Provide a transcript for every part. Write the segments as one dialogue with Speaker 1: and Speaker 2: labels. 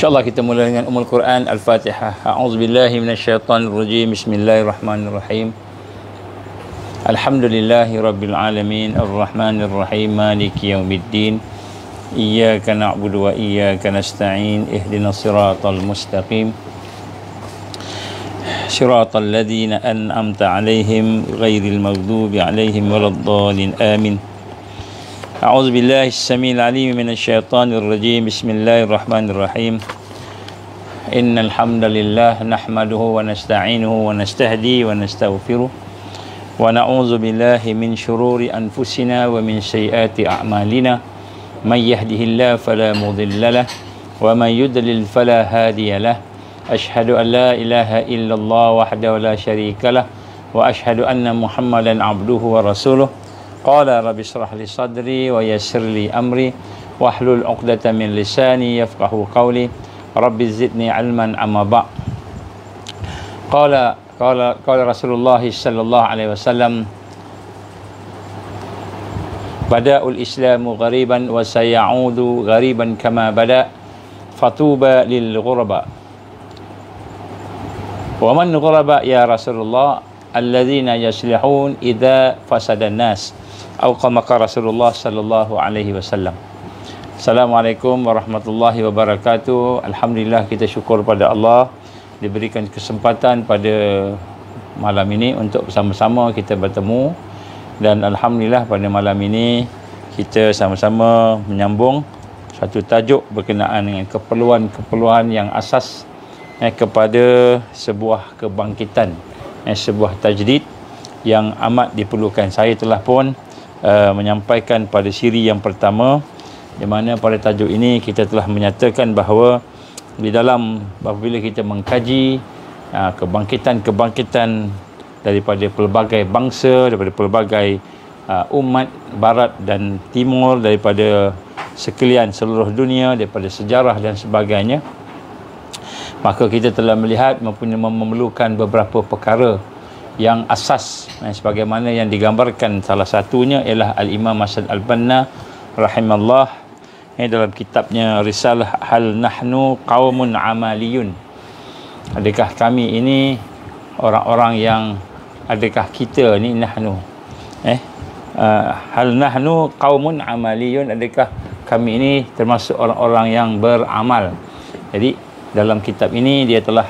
Speaker 1: InsyaAllah kita mula dengan Ummul Quran Al-Fatihah. A'udzubillahi minasyaitonirrajim. Bismillahirrahmanirrahim. Alhamdulillahi rabbil alamin arrahmanirrahim maliki yaumiddin. Iyyaka na'budu wa iyyaka nasta'in. Ihdinas siratal mustaqim. صراط الذين أنعمت عليهم غير المغضوب عليهم ولا الضالين آمين أعوذ بالله السميع العليم من الشيطان الرجيم بسم الله الرحمن الرحيم إن الحمد لله نحمده ونستعينه ونستهدي ونستغفره ونعوذ بالله من شرور أنفسنا ومن سيئات أعمالنا من يهده الله فلا مضل له ومن يضلل فلا هادي له أشهد أن لا إله إلا الله وحده لا شريك له وأشهد أن محمدا عبده ورسوله قال رب اشرح لي صدري ويسر لي أمري واحلل عقدة من لساني يفقه قولي ربي زدني علما أما بعد قال قال قال رسول الله صلى الله عليه وسلم بدأ الإسلام غريبا وسيعود غريبا كما بدأ فطوبى للغرباء ومن غرباء يا رسول الله الذين يصلحون إذا فسد الناس أو كما قال رسول الله صلى الله عليه وسلم Assalamualaikum warahmatullahi wabarakatuh. Alhamdulillah kita syukur pada Allah diberikan kesempatan pada malam ini untuk bersama-sama kita bertemu dan alhamdulillah pada malam ini kita sama-sama menyambung satu tajuk berkenaan dengan keperluan-keperluan yang asas eh, kepada sebuah kebangkitan eh, sebuah tajdid yang amat diperlukan saya telah pun uh, menyampaikan pada siri yang pertama di mana pada tajuk ini kita telah menyatakan bahawa di dalam apabila kita mengkaji ah, kebangkitan-kebangkitan daripada pelbagai bangsa, daripada pelbagai ah, umat barat dan timur daripada sekalian seluruh dunia daripada sejarah dan sebagainya maka kita telah melihat mempunyai memerlukan beberapa perkara yang asas eh, sebagaimana yang digambarkan salah satunya ialah al-Imam Hasan al-Banna rahimallahu eh, dalam kitabnya Risalah Hal Nahnu Qawmun Amaliyun adakah kami ini orang-orang yang adakah kita ni Nahnu eh uh, Hal Nahnu Qawmun Amaliyun adakah kami ini termasuk orang-orang yang beramal jadi dalam kitab ini dia telah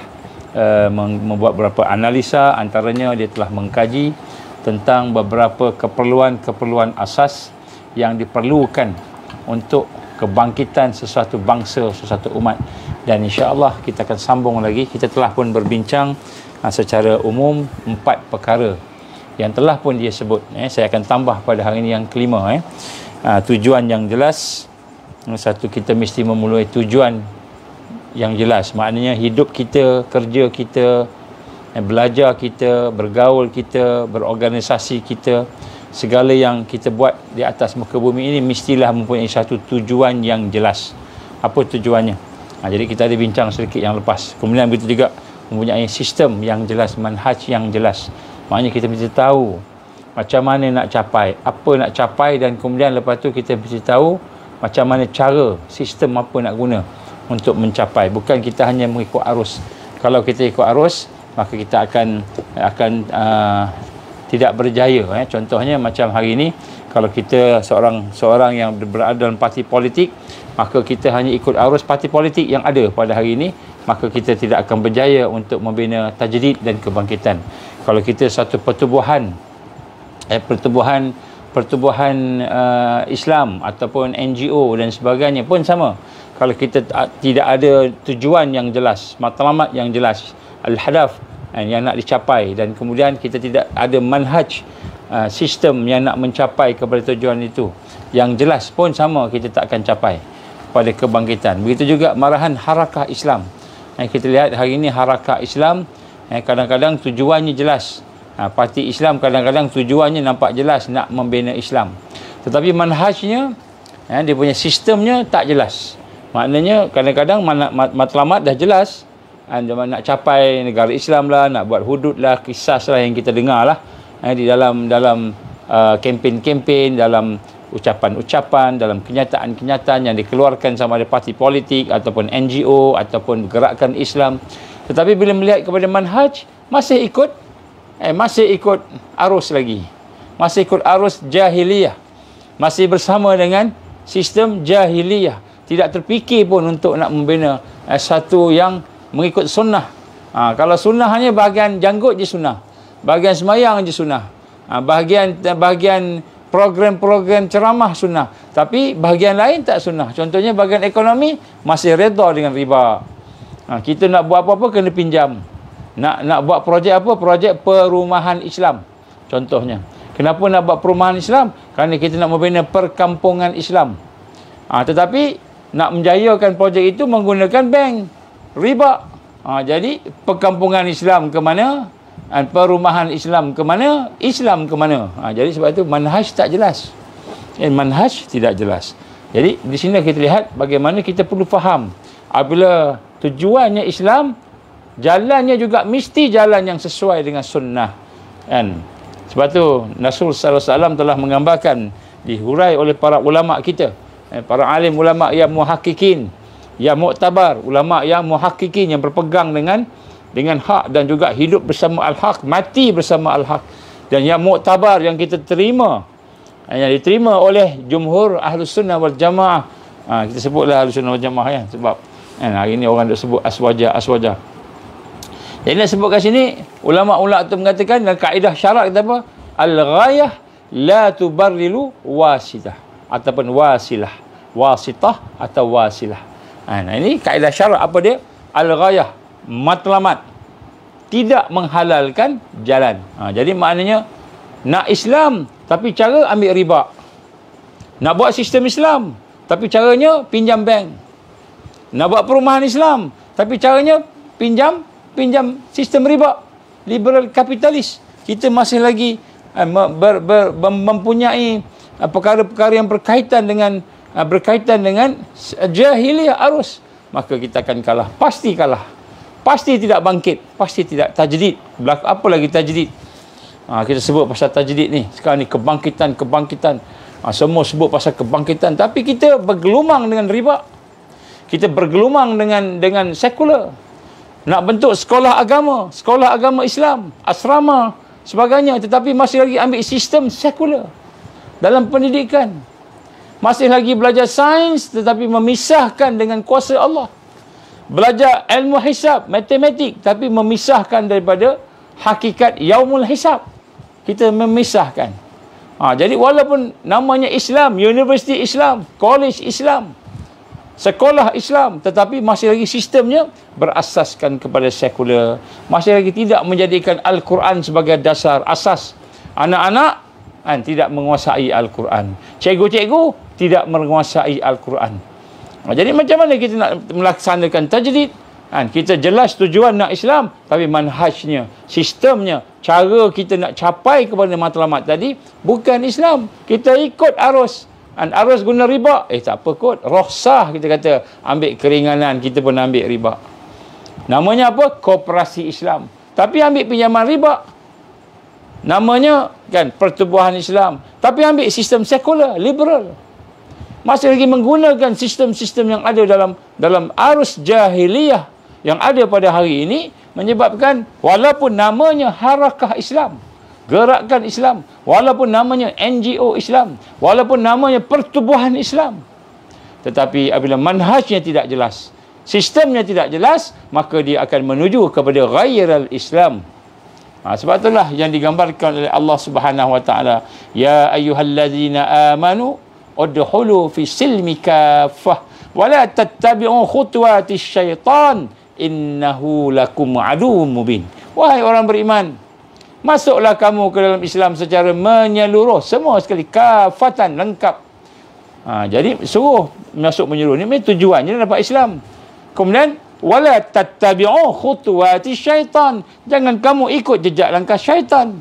Speaker 1: uh, membuat beberapa analisa antaranya dia telah mengkaji tentang beberapa keperluan-keperluan asas yang diperlukan untuk kebangkitan sesuatu bangsa, sesuatu umat. Dan insya-Allah kita akan sambung lagi. Kita telah pun berbincang ah, secara umum empat perkara yang telah pun dia sebut. Eh, saya akan tambah pada hari ini yang kelima. Eh. Ah, tujuan yang jelas. Satu, kita mesti memulai tujuan yang jelas. Maknanya hidup kita, kerja kita, eh, belajar kita, bergaul kita, berorganisasi kita, segala yang kita buat di atas muka bumi ini mestilah mempunyai satu tujuan yang jelas. Apa tujuannya? Ha, jadi kita ada bincang sedikit yang lepas. Kemudian begitu juga mempunyai sistem yang jelas, manhaj yang jelas. Maknanya kita mesti tahu macam mana nak capai, apa nak capai dan kemudian lepas tu kita mesti tahu macam mana cara, sistem apa nak guna untuk mencapai. Bukan kita hanya mengikut arus. Kalau kita ikut arus, maka kita akan akan uh, tidak berjaya eh. contohnya macam hari ini kalau kita seorang seorang yang berada dalam parti politik maka kita hanya ikut arus parti politik yang ada pada hari ini maka kita tidak akan berjaya untuk membina tajdid dan kebangkitan kalau kita satu pertubuhan eh, pertubuhan pertubuhan uh, Islam ataupun NGO dan sebagainya pun sama kalau kita tidak ada tujuan yang jelas matlamat yang jelas al-hadaf and eh, yang nak dicapai dan kemudian kita tidak ada manhaj uh, sistem yang nak mencapai kepada tujuan itu yang jelas pun sama kita tak akan capai pada kebangkitan begitu juga marahan harakah Islam eh, kita lihat hari ini harakah Islam eh, kadang-kadang tujuannya jelas ha, parti Islam kadang-kadang tujuannya nampak jelas nak membina Islam tetapi manhajnya eh, dia punya sistemnya tak jelas maknanya kadang-kadang matlamat dah jelas zaman nak capai negara Islam lah, nak buat hudud lah, kisah lah yang kita dengar lah eh, di dalam dalam uh, kempen-kempen, uh, dalam ucapan-ucapan, dalam kenyataan-kenyataan yang dikeluarkan sama ada parti politik ataupun NGO ataupun gerakan Islam. Tetapi bila melihat kepada manhaj, masih ikut eh masih ikut arus lagi. Masih ikut arus jahiliyah. Masih bersama dengan sistem jahiliyah. Tidak terfikir pun untuk nak membina eh, satu yang mengikut sunnah. Ha, kalau sunnah hanya bahagian janggut je sunnah. Bahagian semayang je sunnah. Ha, bahagian bahagian program-program ceramah sunnah. Tapi bahagian lain tak sunnah. Contohnya bahagian ekonomi masih reda dengan riba. Ha, kita nak buat apa-apa kena pinjam. Nak nak buat projek apa? Projek perumahan Islam. Contohnya. Kenapa nak buat perumahan Islam? Kerana kita nak membina perkampungan Islam. Ha, tetapi nak menjayakan projek itu menggunakan bank riba. Ha, jadi perkampungan Islam ke mana? Dan perumahan Islam ke mana? Islam ke mana? Ha, jadi sebab itu manhaj tak jelas. Dan eh, manhaj tidak jelas. Jadi di sini kita lihat bagaimana kita perlu faham. Apabila tujuannya Islam, jalannya juga mesti jalan yang sesuai dengan sunnah. Dan sebab tu Nabi Sallallahu Alaihi Wasallam telah menggambarkan dihurai oleh para ulama kita eh, para alim ulama yang muhakikin yang muktabar ulama yang muhakkikin yang berpegang dengan dengan hak dan juga hidup bersama al-haq mati bersama al-haq dan yang muktabar yang kita terima yang diterima oleh jumhur ahlu sunnah wal jamaah ha, kita sebutlah ahlu sunnah wal jamaah ya sebab kan, hari ini orang dah sebut aswaja aswaja jadi nak sebut kat sini ulama-ulama tu mengatakan dalam kaedah syarak kita apa al-ghayah la tubarrilu wasidah ataupun wasilah wasitah atau wasilah Ha, nah, ini kaedah syarat apa dia? Al-ghayah. Matlamat. Tidak menghalalkan jalan. Ha, jadi maknanya, nak Islam tapi cara ambil riba. Nak buat sistem Islam tapi caranya pinjam bank. Nak buat perumahan Islam tapi caranya pinjam pinjam sistem riba. Liberal kapitalis. Kita masih lagi eh, ber, ber, ber, mempunyai eh, perkara-perkara yang berkaitan dengan uh, berkaitan dengan jahiliyah arus maka kita akan kalah pasti kalah pasti tidak bangkit pasti tidak tajdid belaka apa lagi tajdid ha, kita sebut pasal tajdid ni sekarang ni kebangkitan kebangkitan ha, semua sebut pasal kebangkitan tapi kita bergelumang dengan riba kita bergelumang dengan dengan sekular nak bentuk sekolah agama sekolah agama Islam asrama sebagainya tetapi masih lagi ambil sistem sekular dalam pendidikan masih lagi belajar sains tetapi memisahkan dengan kuasa Allah. Belajar ilmu hisab, matematik tapi memisahkan daripada hakikat yaumul hisab. Kita memisahkan. Ha, jadi walaupun namanya Islam, Universiti Islam, College Islam, Sekolah Islam tetapi masih lagi sistemnya berasaskan kepada sekular. Masih lagi tidak menjadikan Al-Quran sebagai dasar asas. Anak-anak kan, tidak menguasai Al-Quran. Cikgu-cikgu tidak menguasai Al-Quran. Jadi macam mana kita nak melaksanakan tajdid? Kan? Kita jelas tujuan nak Islam, tapi manhajnya, sistemnya, cara kita nak capai kepada matlamat tadi, bukan Islam. Kita ikut arus. Kan? Arus guna riba. Eh tak apa kot. Rohsah kita kata. Ambil keringanan, kita pun ambil riba. Namanya apa? Koperasi Islam. Tapi ambil pinjaman riba. Namanya kan pertubuhan Islam. Tapi ambil sistem sekular, Liberal masih lagi menggunakan sistem-sistem yang ada dalam dalam arus jahiliyah yang ada pada hari ini menyebabkan walaupun namanya harakah Islam gerakan Islam walaupun namanya NGO Islam walaupun namanya pertubuhan Islam tetapi apabila manhajnya tidak jelas sistemnya tidak jelas maka dia akan menuju kepada ghairal Islam ha, sebab itulah yang digambarkan oleh Allah Subhanahu wa taala ya ayyuhallazina amanu udhulu fi silmika fah wala tattabi'u khutuwati syaitan innahu lakum aduwwun mubin wahai orang beriman masuklah kamu ke dalam Islam secara menyeluruh semua sekali kafatan lengkap ha, jadi suruh masuk menyeluruh ni tujuannya dapat Islam kemudian wala tattabi'u khutuwati syaitan jangan kamu ikut jejak langkah syaitan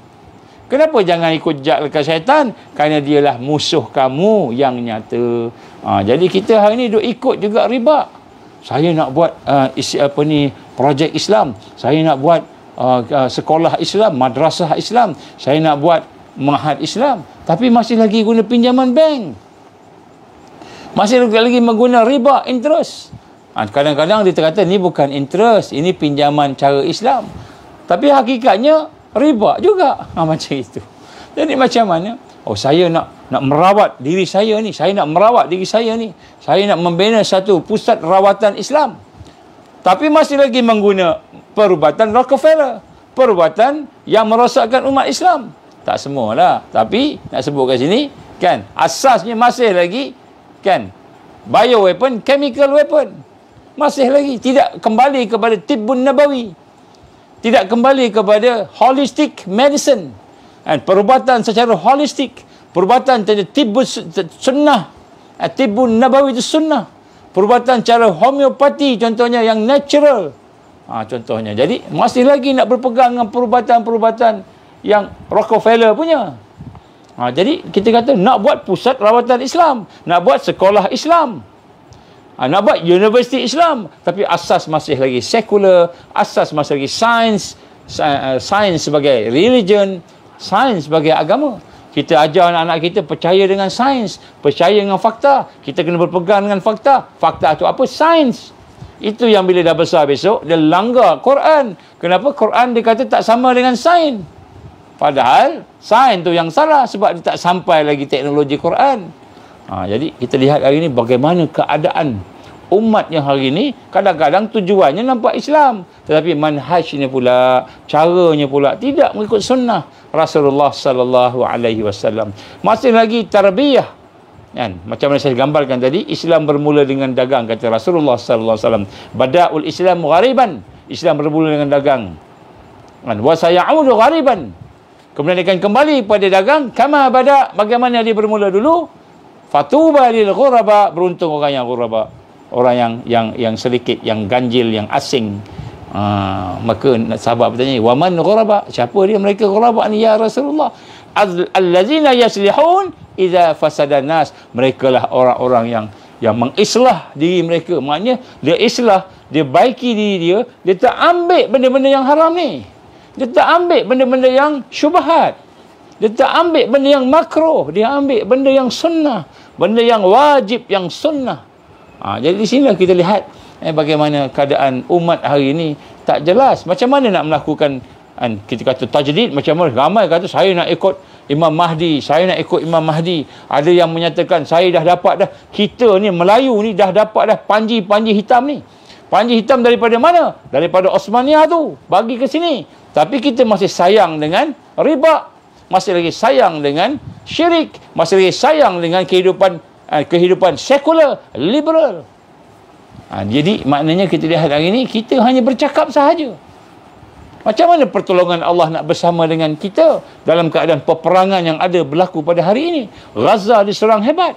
Speaker 1: Kenapa jangan ikut jejak lekat syaitan? Kerana dialah musuh kamu yang nyata. Ha, jadi kita hari ini duk ikut juga riba. Saya nak buat uh, isi apa ni projek Islam. Saya nak buat uh, uh, sekolah Islam, madrasah Islam. Saya nak buat mahad Islam. Tapi masih lagi guna pinjaman bank. Masih lagi menggunakan riba interest. Ha, kadang-kadang dia terkata ni bukan interest, ini pinjaman cara Islam. Tapi hakikatnya riba juga ha, macam itu jadi macam mana oh saya nak nak merawat diri saya ni saya nak merawat diri saya ni saya nak membina satu pusat rawatan Islam tapi masih lagi mengguna perubatan Rockefeller perubatan yang merosakkan umat Islam tak semualah tapi nak sebut kat sini kan asasnya masih lagi kan bio weapon chemical weapon masih lagi tidak kembali kepada tibun nabawi tidak kembali kepada holistic medicine dan perubatan secara holistik perubatan secara tibu sunnah tibu nabawi itu sunnah perubatan cara homeopati contohnya yang natural ha, contohnya jadi masih lagi nak berpegang dengan perubatan-perubatan yang Rockefeller punya ha, jadi kita kata nak buat pusat rawatan Islam nak buat sekolah Islam Ah, nak buat universiti Islam tapi asas masih lagi sekular asas masih lagi sains eh, sains sebagai religion sains sebagai agama kita ajar anak-anak kita percaya dengan sains percaya dengan fakta kita kena berpegang dengan fakta fakta itu apa? sains itu yang bila dah besar besok dia langgar Quran kenapa? Quran dia kata tak sama dengan sains padahal sains tu yang salah sebab dia tak sampai lagi teknologi Quran Ha, jadi kita lihat hari ini bagaimana keadaan umat yang hari ini kadang-kadang tujuannya nampak Islam tetapi manhajnya pula caranya pula tidak mengikut sunnah Rasulullah sallallahu alaihi wasallam masih lagi tarbiyah kan macam mana saya gambarkan tadi Islam bermula dengan dagang kata Rasulullah sallallahu alaihi wasallam badaul Islam ghariban Islam bermula dengan dagang kan wa sayaudu ghariban kemudian akan kembali pada dagang kama bada bagaimana dia bermula dulu Fatuba lil ghuraba beruntung orang yang ghuraba orang yang yang yang sedikit yang ganjil yang asing uh, maka sahabat bertanya waman ghuraba siapa dia mereka ghuraba ni ya Rasulullah allazina yaslihun idza fasada nas mereka lah orang-orang yang yang mengislah diri mereka maknanya dia islah dia baiki diri dia dia tak ambil benda-benda yang haram ni dia tak ambil benda-benda yang syubhat dia tak ambil benda yang makro. Dia ambil benda yang sunnah. Benda yang wajib, yang sunnah. Ha, jadi di sini kita lihat eh, bagaimana keadaan umat hari ini tak jelas. Macam mana nak melakukan kan, kita kata tajdid. Macam mana ramai kata saya nak ikut Imam Mahdi. Saya nak ikut Imam Mahdi. Ada yang menyatakan saya dah dapat dah. Kita ni Melayu ni dah dapat dah panji-panji hitam ni. Panji hitam daripada mana? Daripada Osmania tu. Bagi ke sini. Tapi kita masih sayang dengan riba masih lagi sayang dengan syirik, masih lagi sayang dengan kehidupan uh, kehidupan sekular, liberal. Uh, jadi maknanya kita lihat hari ini kita hanya bercakap sahaja. Macam mana pertolongan Allah nak bersama dengan kita dalam keadaan peperangan yang ada berlaku pada hari ini? Gaza diserang hebat.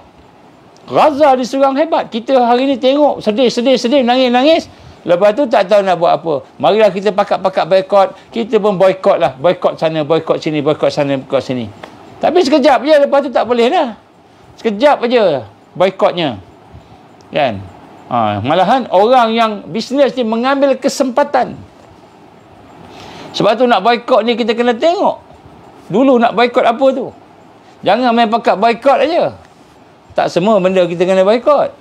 Speaker 1: Gaza diserang hebat. Kita hari ini tengok sedih-sedih-sedih, nangis-nangis. Lepas tu tak tahu nak buat apa. Marilah kita pakat-pakat boycott, Kita pun boycott lah. boycott sana, boycott sini, boycott sana, boycott sini. Tapi sekejap je lepas tu tak boleh dah. Sekejap je boycottnya. Kan? Ha, malahan orang yang bisnes ni mengambil kesempatan. Sebab tu nak boycott ni kita kena tengok. Dulu nak boycott apa tu? Jangan main pakat boykot aja. Tak semua benda kita kena boycott.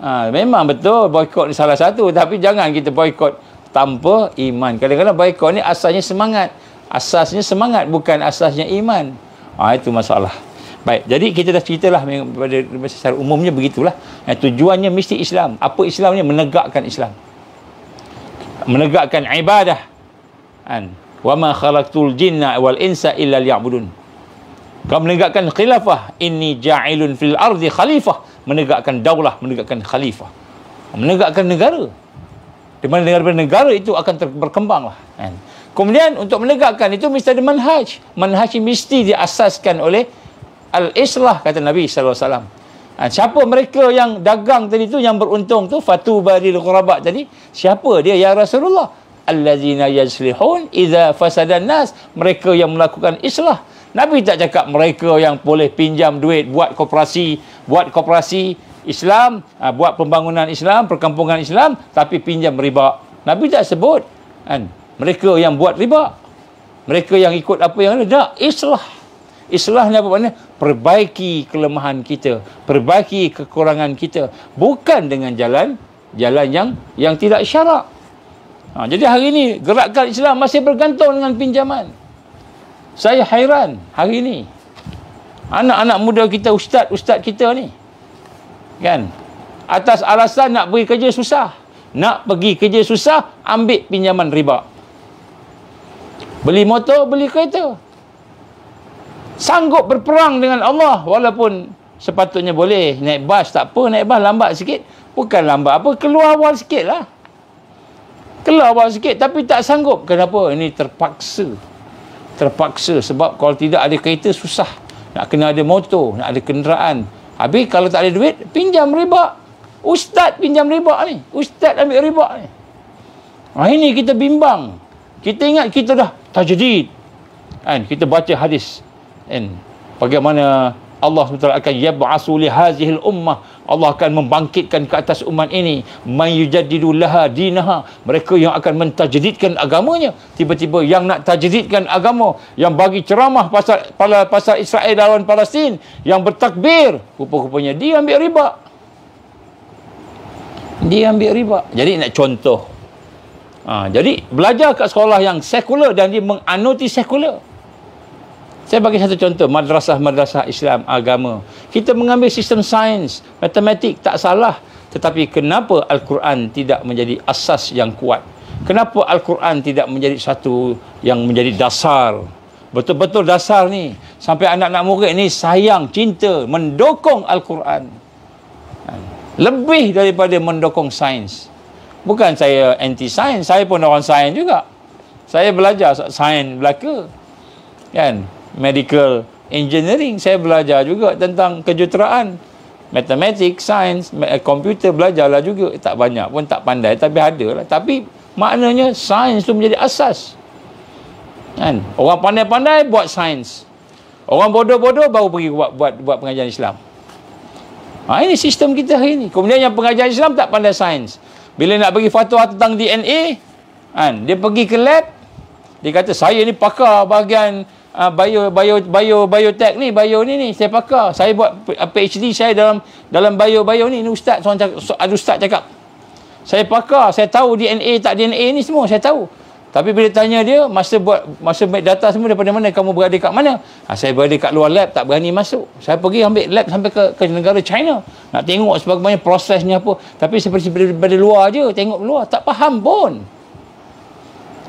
Speaker 1: Ha, memang betul boykot ni salah satu tapi jangan kita boykot tanpa iman. Kadang-kadang boykot ni asasnya semangat. Asasnya semangat bukan asasnya iman. Ha, itu masalah. Baik, jadi kita dah ceritalah pada secara umumnya begitulah. Ya, tujuannya mesti Islam. Apa Islamnya? Menegakkan Islam. Menegakkan ibadah. An. Wa ma khalaqtul jinna wal insa illa liya'budun. Kau menegakkan khilafah. ini ja'ilun fil ardi khalifah menegakkan daulah, menegakkan khalifah. Menegakkan negara. Di mana negara, negara itu akan berkembang lah. Kan? Kemudian untuk menegakkan itu mesti ada manhaj. Manhaj mesti diasaskan oleh al-islah kata Nabi sallallahu alaihi wasallam. Ha, siapa mereka yang dagang tadi tu yang beruntung tu fatu baril ghurabat tadi siapa dia ya Rasulullah allazina yaslihun idza fasada nas mereka yang melakukan islah Nabi tak cakap mereka yang boleh pinjam duit buat koperasi, buat koperasi Islam, ha, buat pembangunan Islam, perkampungan Islam tapi pinjam riba. Nabi tak sebut kan. Mereka yang buat riba. Mereka yang ikut apa yang ada tak islah. Islah ni apa maknanya? Perbaiki kelemahan kita, perbaiki kekurangan kita bukan dengan jalan jalan yang yang tidak syarak. Ha, jadi hari ini gerakan Islam masih bergantung dengan pinjaman saya hairan hari ni anak-anak muda kita ustaz-ustaz kita ni kan atas alasan nak pergi kerja susah nak pergi kerja susah ambil pinjaman riba beli motor beli kereta sanggup berperang dengan Allah walaupun sepatutnya boleh naik bas tak apa naik bas lambat sikit bukan lambat apa keluar awal sikit lah keluar awal sikit tapi tak sanggup kenapa ini terpaksa terpaksa sebab kalau tidak ada kereta susah nak kena ada motor nak ada kenderaan habis kalau tak ada duit pinjam riba ustaz pinjam riba ni ustaz ambil riba ni hari ini kita bimbang kita ingat kita dah tajdid kan kita baca hadis kan bagaimana Allah SWT akan yab'asu li hazihil ummah Allah akan membangkitkan ke atas umat ini may yujadidu laha dinaha mereka yang akan mentajdidkan agamanya tiba-tiba yang nak tajdidkan agama yang bagi ceramah pasal pasal Israel lawan Palestin yang bertakbir rupa-rupanya dia ambil riba dia ambil riba jadi nak contoh ha, jadi belajar kat sekolah yang sekular dan dia menganuti sekular saya bagi satu contoh, madrasah-madrasah Islam agama. Kita mengambil sistem sains, matematik tak salah. Tetapi kenapa Al-Quran tidak menjadi asas yang kuat? Kenapa Al-Quran tidak menjadi satu yang menjadi dasar? Betul-betul dasar ni. Sampai anak-anak murid ni sayang, cinta, mendokong Al-Quran. Lebih daripada mendokong sains. Bukan saya anti-sains, saya pun orang sains juga. Saya belajar sains belaka. Kan? medical engineering saya belajar juga tentang kejuteraan matematik sains komputer eh, belajarlah juga tak banyak pun tak pandai tapi ada lah tapi maknanya sains tu menjadi asas kan orang pandai-pandai buat sains orang bodoh-bodoh baru pergi buat buat, buat pengajian Islam ha, ini sistem kita hari ini kemudian yang pengajian Islam tak pandai sains bila nak bagi fatwa tentang DNA kan dia pergi ke lab dia kata saya ni pakar bahagian uh, bio bio bio biotech ni bio ni ni saya pakar saya buat PhD ah, saya dalam dalam bio bio ni ni ustaz seorang ada ustaz cakap saya pakar saya tahu DNA tak DNA ni semua saya tahu tapi bila tanya dia masa buat masa ambil data semua daripada mana kamu berada kat mana ha, saya berada kat luar lab tak berani masuk saya pergi ambil lab sampai ke, ke negara China nak tengok sebagainya prosesnya apa tapi seperti dari luar aje tengok luar tak faham pun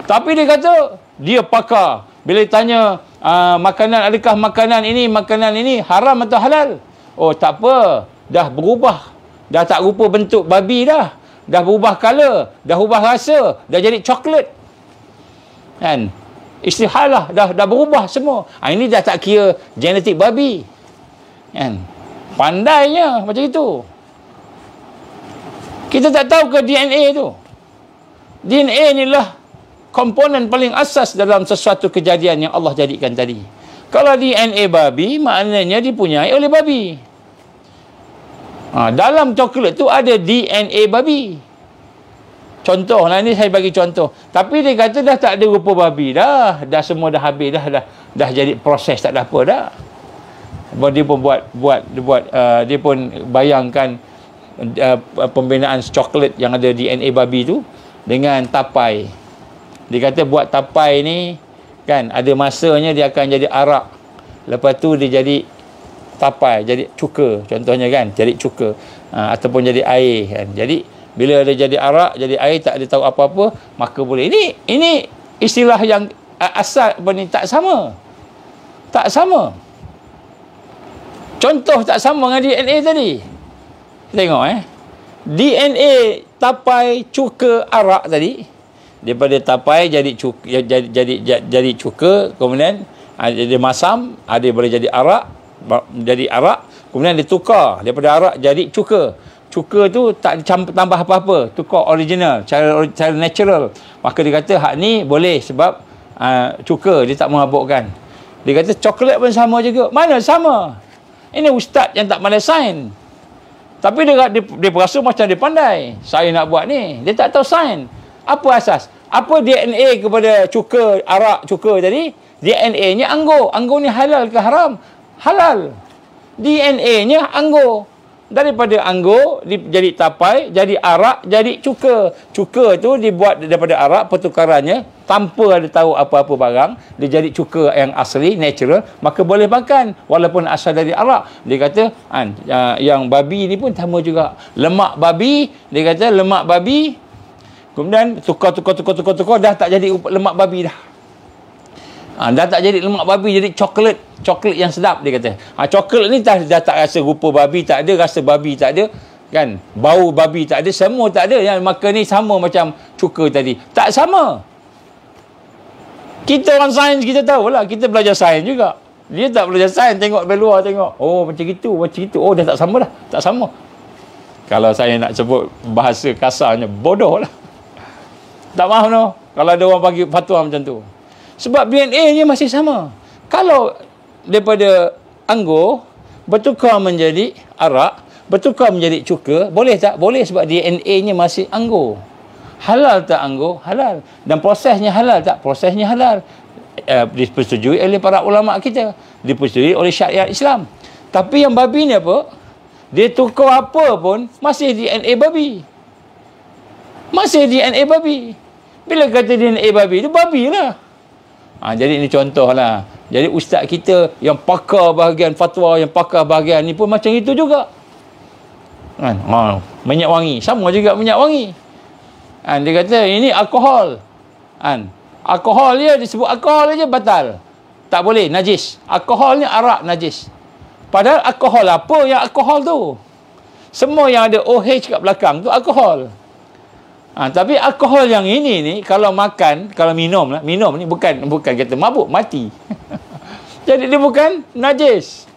Speaker 1: tapi dia kata dia pakar bila ditanya uh, ah, makanan adakah makanan ini makanan ini haram atau halal? Oh tak apa, dah berubah. Dah tak rupa bentuk babi dah. Dah berubah color, dah ubah rasa, dah jadi coklat. Kan? Istihalah dah dah berubah semua. Ha, ini dah tak kira genetik babi. Kan? Pandainya macam itu. Kita tak tahu ke DNA tu. DNA inilah komponen paling asas dalam sesuatu kejadian yang Allah jadikan tadi. Kalau DNA babi, maknanya dipunyai oleh babi. Ha, dalam coklat tu ada DNA babi. Contoh lah ni saya bagi contoh. Tapi dia kata dah tak ada rupa babi dah. Dah semua dah habis dah. Dah, dah jadi proses tak ada apa dah. Dia pun buat, buat, dia, buat uh, dia pun bayangkan uh, pembinaan coklat yang ada DNA babi tu dengan tapai dia kata buat tapai ni kan ada masanya dia akan jadi arak lepas tu dia jadi tapai jadi cuka contohnya kan jadi cuka ha, ataupun jadi air kan jadi bila dia jadi arak jadi air tak ada tahu apa-apa maka boleh ini ini istilah yang asal benda tak sama tak sama contoh tak sama dengan DNA tadi tengok eh DNA tapai cuka arak tadi daripada tapai jadi cuka, ya, jadi, jadi jadi jadi cuka kemudian ah, jadi masam ah, ada boleh jadi arak jadi arak kemudian ditukar daripada arak jadi cuka cuka tu tak campur tambah apa-apa tukar original cara cara natural maka dia kata hak ni boleh sebab uh, cuka dia tak mengabukkan dia kata coklat pun sama juga mana sama ini ustaz yang tak pandai sain tapi dia, dia, dia berasa macam dia pandai saya nak buat ni dia tak tahu sain apa asas? Apa DNA kepada cuka, arak cuka tadi? DNA-nya anggur. Anggur ni halal ke haram? Halal. DNA-nya anggur. Daripada anggur, jadi tapai, jadi arak, jadi cuka. Cuka tu dibuat daripada arak, pertukarannya, tanpa ada tahu apa-apa barang, dia jadi cuka yang asli, natural, maka boleh makan. Walaupun asal dari arak. Dia kata, ya, yang babi ni pun sama juga. Lemak babi, dia kata lemak babi, Kemudian tukar tukar tukar tukar tukar dah tak jadi lemak babi dah. Ha, dah tak jadi lemak babi jadi coklat, coklat yang sedap dia kata. Ha, coklat ni dah, dah tak rasa rupa babi, tak ada rasa babi, tak ada kan. Bau babi tak ada, semua tak ada. Yang maka ni sama macam cuka tadi. Tak sama. Kita orang sains kita tahu lah, kita belajar sains juga. Dia tak belajar sains tengok dari luar tengok. Oh macam itu, macam itu. Oh dah tak sama dah. Tak sama. Kalau saya nak sebut bahasa kasarnya bodoh lah. Tak maaf no. Kalau ada orang bagi fatwa macam tu. Sebab DNA ni masih sama. Kalau daripada anggur bertukar menjadi arak, bertukar menjadi cuka, boleh tak? Boleh sebab DNA-nya masih anggur. Halal tak anggur? Halal. Dan prosesnya halal tak? Prosesnya halal. Uh, dipersetujui oleh para ulama kita. Dipersetujui oleh syariat Islam. Tapi yang babi ni apa? Dia tukar apa pun masih DNA babi masih DNA babi. Bila kata DNA babi, itu babi lah. Ha, jadi ini contoh lah. Jadi ustaz kita yang pakar bahagian fatwa, yang pakar bahagian ni pun macam itu juga. Kan? Ha, minyak wangi. Sama juga minyak wangi. Ha, dia kata ini alkohol. Kan? Alkohol dia disebut alkohol saja batal. Tak boleh, najis. Alkohol ni arak najis. Padahal alkohol apa yang alkohol tu? Semua yang ada OH kat belakang tu Alkohol. Ha, tapi alkohol yang ini ni kalau makan, kalau minum lah, minum ni bukan bukan kata mabuk, mati. jadi dia bukan najis.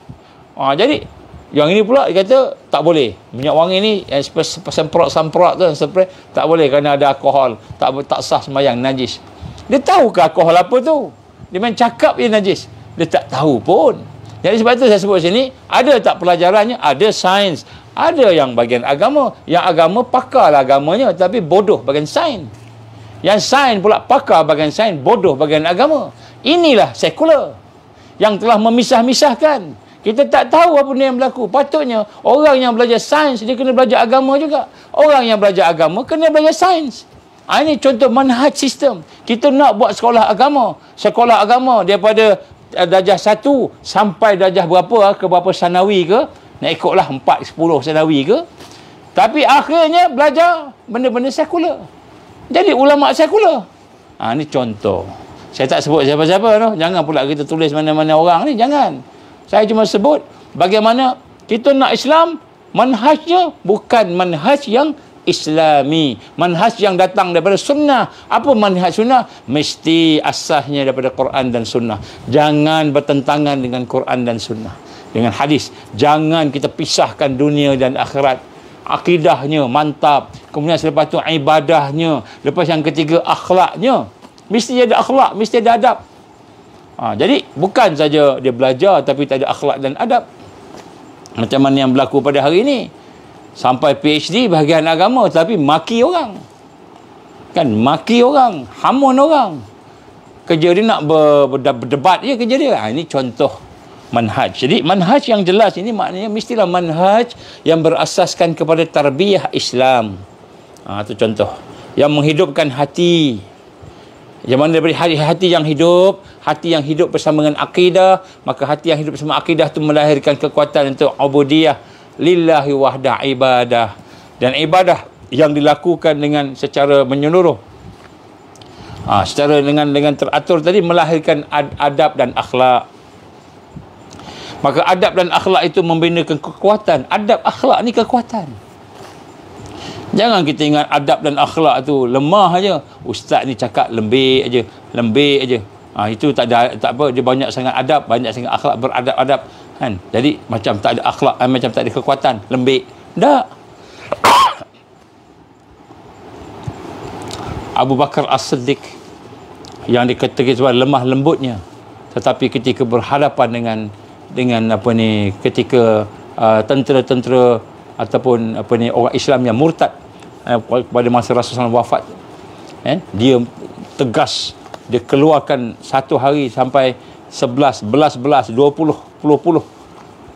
Speaker 1: Ha, jadi yang ini pula dia kata tak boleh. Minyak wangi ni yang eh, semprot semprot tu spray tak boleh kerana ada alkohol. Tak tak sah sembahyang najis. Dia tahu ke alkohol apa tu? Dia main cakap dia najis. Dia tak tahu pun. Jadi sebab tu saya sebut sini, ada tak pelajarannya? Ada sains, ada yang bagian agama, yang agama pakarlah agamanya tapi bodoh bagian sains. Yang sains pula pakar bagian sains, bodoh bagian agama. Inilah sekular yang telah memisah-misahkan. Kita tak tahu apa ni yang berlaku. Patutnya orang yang belajar sains dia kena belajar agama juga. Orang yang belajar agama kena belajar sains. Ha, ini contoh manhaj sistem. Kita nak buat sekolah agama. Sekolah agama daripada eh, darjah satu sampai darjah berapa ah, ke berapa sanawi ke nak ikutlah 4 10 sanawi ke tapi akhirnya belajar benda-benda sekular jadi ulama sekular ha, ni contoh saya tak sebut siapa-siapa tu jangan pula kita tulis mana-mana orang ni jangan saya cuma sebut bagaimana kita nak Islam manhajnya bukan manhaj yang islami manhaj yang datang daripada sunnah apa manhaj sunnah mesti asasnya daripada Quran dan sunnah jangan bertentangan dengan Quran dan sunnah dengan hadis jangan kita pisahkan dunia dan akhirat akidahnya mantap kemudian selepas tu ibadahnya lepas yang ketiga akhlaknya mesti ada akhlak mesti ada adab ha, jadi bukan saja dia belajar tapi tak ada akhlak dan adab macam mana yang berlaku pada hari ini sampai PhD bahagian agama tapi maki orang kan maki orang hamun orang kerja dia nak ber, berdebat je kerja dia ha, ini contoh manhaj. Jadi manhaj yang jelas ini maknanya mestilah manhaj yang berasaskan kepada tarbiyah Islam. Ah ha, tu contoh. Yang menghidupkan hati. Yang mana dari hari hati yang hidup, hati yang hidup bersama dengan akidah, maka hati yang hidup bersama akidah itu melahirkan kekuatan untuk ubudiyah lillahi wahda ibadah dan ibadah yang dilakukan dengan secara menyeluruh Ha, secara dengan dengan teratur tadi melahirkan ad, adab dan akhlak Maka adab dan akhlak itu membina kekuatan. Adab akhlak ni kekuatan. Jangan kita ingat adab dan akhlak tu lemah aja. Ustaz ni cakap lembik aja, lembik aja. Ha, itu tak ada tak apa dia banyak sangat adab, banyak sangat akhlak beradab-adab kan. Jadi macam tak ada akhlak, eh, macam tak ada kekuatan, lembik. Tak. Abu Bakar As-Siddiq yang dikatakan sebagai lemah lembutnya tetapi ketika berhadapan dengan dengan apa ni ketika uh, tentera-tentera ataupun apa ni orang Islam yang murtad uh, pada masa Rasulullah wafat eh, dia tegas dia keluarkan satu hari sampai sebelas, belas, belas, dua puluh, puluh, puluh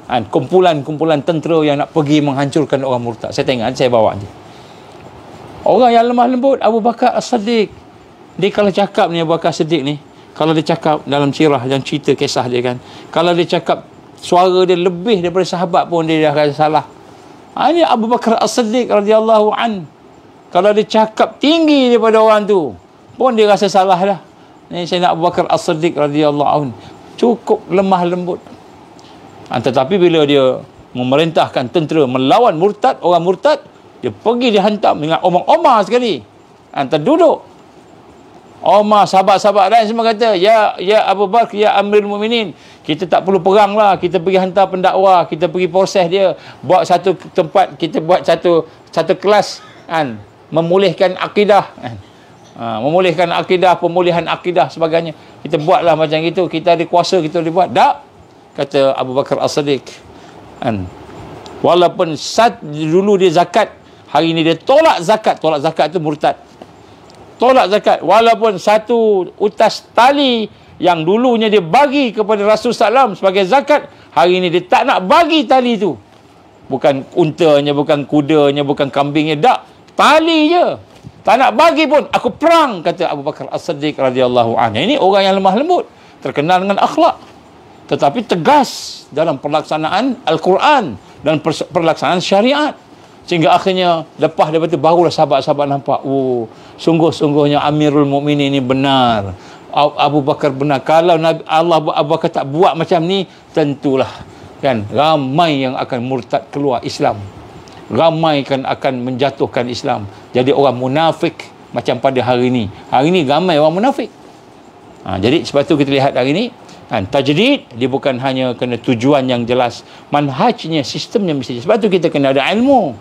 Speaker 1: kan, kumpulan-kumpulan tentera yang nak pergi menghancurkan orang murtad saya tengok, saya bawa dia orang yang lemah lembut, Abu Bakar As-Siddiq dia kalau cakap ni Abu Bakar As-Siddiq ni kalau dia cakap dalam sirah yang cerita kisah dia kan kalau dia cakap suara dia lebih daripada sahabat pun dia dah rasa salah ha, ini Abu Bakar As-Siddiq radhiyallahu an kalau dia cakap tinggi daripada orang tu pun dia rasa salah dah ini saya nak Abu Bakar As-Siddiq radhiyallahu an cukup lemah lembut ha, tetapi bila dia memerintahkan tentera melawan murtad orang murtad dia pergi dihantam dengan omong-omong sekali ha, terduduk Omar, sahabat-sahabat lain semua kata, Ya ya Abu Bakr, Ya Amir Muminin, kita tak perlu perang lah, kita pergi hantar pendakwa, kita pergi proses dia, buat satu tempat, kita buat satu satu kelas, kan, memulihkan akidah, kan, ha, memulihkan akidah, pemulihan akidah, sebagainya, kita buatlah macam itu, kita ada kuasa, kita boleh buat, tak, kata Abu Bakar As-Siddiq, kan, walaupun saat dulu dia zakat, hari ini dia tolak zakat, tolak zakat itu murtad, tolak zakat walaupun satu utas tali yang dulunya dia bagi kepada Rasul Sallam sebagai zakat hari ini dia tak nak bagi tali itu bukan untanya bukan kudanya bukan kambingnya tak tali je tak nak bagi pun aku perang kata Abu Bakar As-Siddiq radhiyallahu anhu ini orang yang lemah lembut terkenal dengan akhlak tetapi tegas dalam pelaksanaan Al-Quran dan perlaksanaan syariat sehingga akhirnya lepas daripada itu barulah sahabat-sahabat nampak oh sungguh-sungguhnya Amirul Mukminin ini benar Abu Bakar benar kalau Nabi Allah Abu Bakar tak buat macam ni tentulah kan ramai yang akan murtad keluar Islam ramai kan akan menjatuhkan Islam jadi orang munafik macam pada hari ini hari ini ramai orang munafik ha, jadi sebab itu kita lihat hari ini kan ha, tajrid dia bukan hanya kena tujuan yang jelas manhajnya sistemnya mesti sebab tu kita kena ada ilmu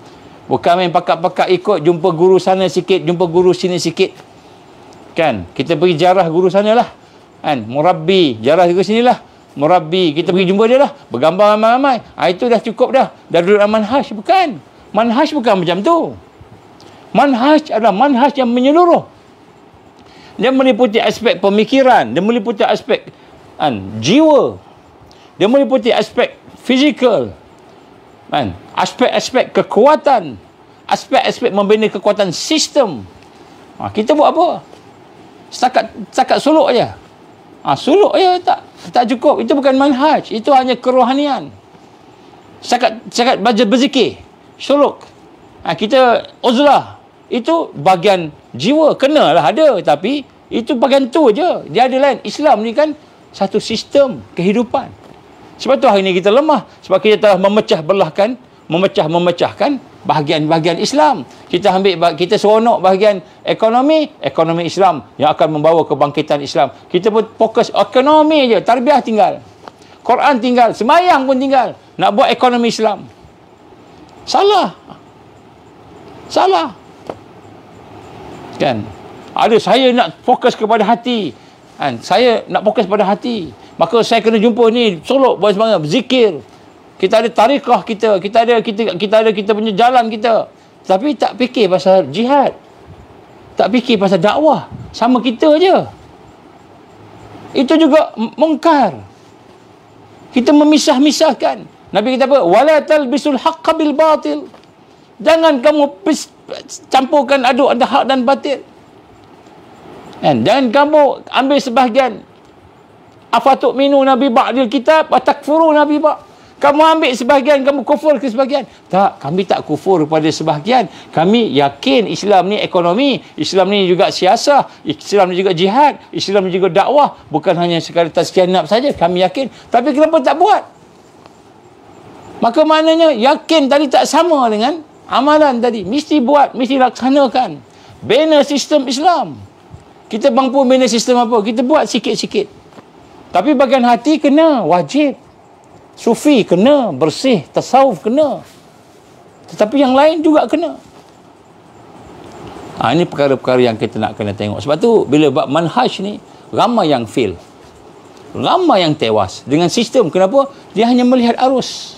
Speaker 1: Bukan main pakat-pakat ikut jumpa guru sana sikit, jumpa guru sini sikit. Kan? Kita pergi jarah guru sana lah. Kan? Murabi, jarah guru sini lah. Murabi, kita pergi jumpa dia lah. Bergambar ramai-ramai. Ha, itu dah cukup dah. Dah duduk dalam manhaj. Bukan. Manhaj bukan macam tu. Manhaj adalah manhaj yang menyeluruh. Dia meliputi aspek pemikiran. Dia meliputi aspek kan, jiwa. Dia meliputi aspek fizikal kan aspek-aspek kekuatan aspek-aspek membina kekuatan sistem ha, kita buat apa setakat setakat suluk aja ha, suluk aja tak tak cukup itu bukan manhaj itu hanya kerohanian setakat setakat baca berzikir suluk ha, kita uzlah itu bagian jiwa kena lah ada tapi itu bagian tu aja dia ada lain Islam ni kan satu sistem kehidupan sebab tu hari ini kita lemah. Sebab kita telah memecah belahkan, memecah-memecahkan bahagian-bahagian Islam. Kita ambil kita seronok bahagian ekonomi, ekonomi Islam yang akan membawa kebangkitan Islam. Kita pun fokus ekonomi aja. tarbiyah tinggal. Quran tinggal, semayang pun tinggal. Nak buat ekonomi Islam. Salah. Salah. Kan? Ada saya nak fokus kepada hati. Kan? Saya nak fokus pada hati maka saya kena jumpa ni solok buat semangat berzikir kita ada tarikhah kita kita ada kita kita ada kita punya jalan kita tapi tak fikir pasal jihad tak fikir pasal dakwah sama kita aje itu juga mengkar kita memisah-misahkan nabi kita apa wala talbisul haqq bil batil jangan kamu pis, campurkan aduk antara hak dan batil kan jangan kamu ambil sebahagian afatuk minu nabi ba'dil kitab atakfuru nabi ba' kamu ambil sebahagian kamu kufur ke sebahagian tak kami tak kufur pada sebahagian kami yakin Islam ni ekonomi Islam ni juga siasah Islam ni juga jihad Islam ni juga dakwah bukan hanya sekadar tazkiyah nafs saja kami yakin tapi kenapa tak buat maka maknanya yakin tadi tak sama dengan amalan tadi mesti buat mesti laksanakan bina sistem Islam kita mampu bina sistem apa kita buat sikit-sikit tapi bagian hati kena, wajib. Sufi kena, bersih, tasawuf kena. Tetapi yang lain juga kena. Ha, ini perkara-perkara yang kita nak kena tengok. Sebab tu bila bab manhaj ni, ramai yang fail. Ramai yang tewas. Dengan sistem, kenapa? Dia hanya melihat arus.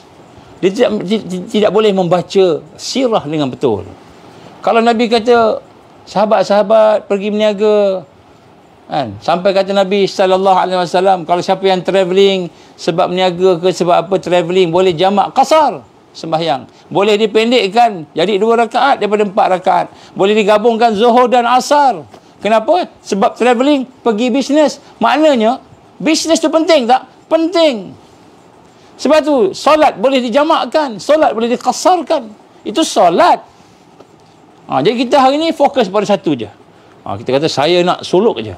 Speaker 1: Dia tidak, tidak boleh membaca sirah dengan betul. Kalau Nabi kata, sahabat-sahabat pergi meniaga, Kan? Sampai kata Nabi sallallahu alaihi wasallam kalau siapa yang travelling sebab berniaga ke sebab apa travelling boleh jamak qasar sembahyang. Boleh dipendekkan jadi dua rakaat daripada empat rakaat. Boleh digabungkan zuhur dan asar. Kenapa? Sebab travelling pergi bisnes. Maknanya bisnes tu penting tak? Penting. Sebab tu solat boleh dijamakkan, solat boleh dikasarkan. Itu solat. Ha, jadi kita hari ni fokus pada satu je. Ha, kita kata saya nak suluk je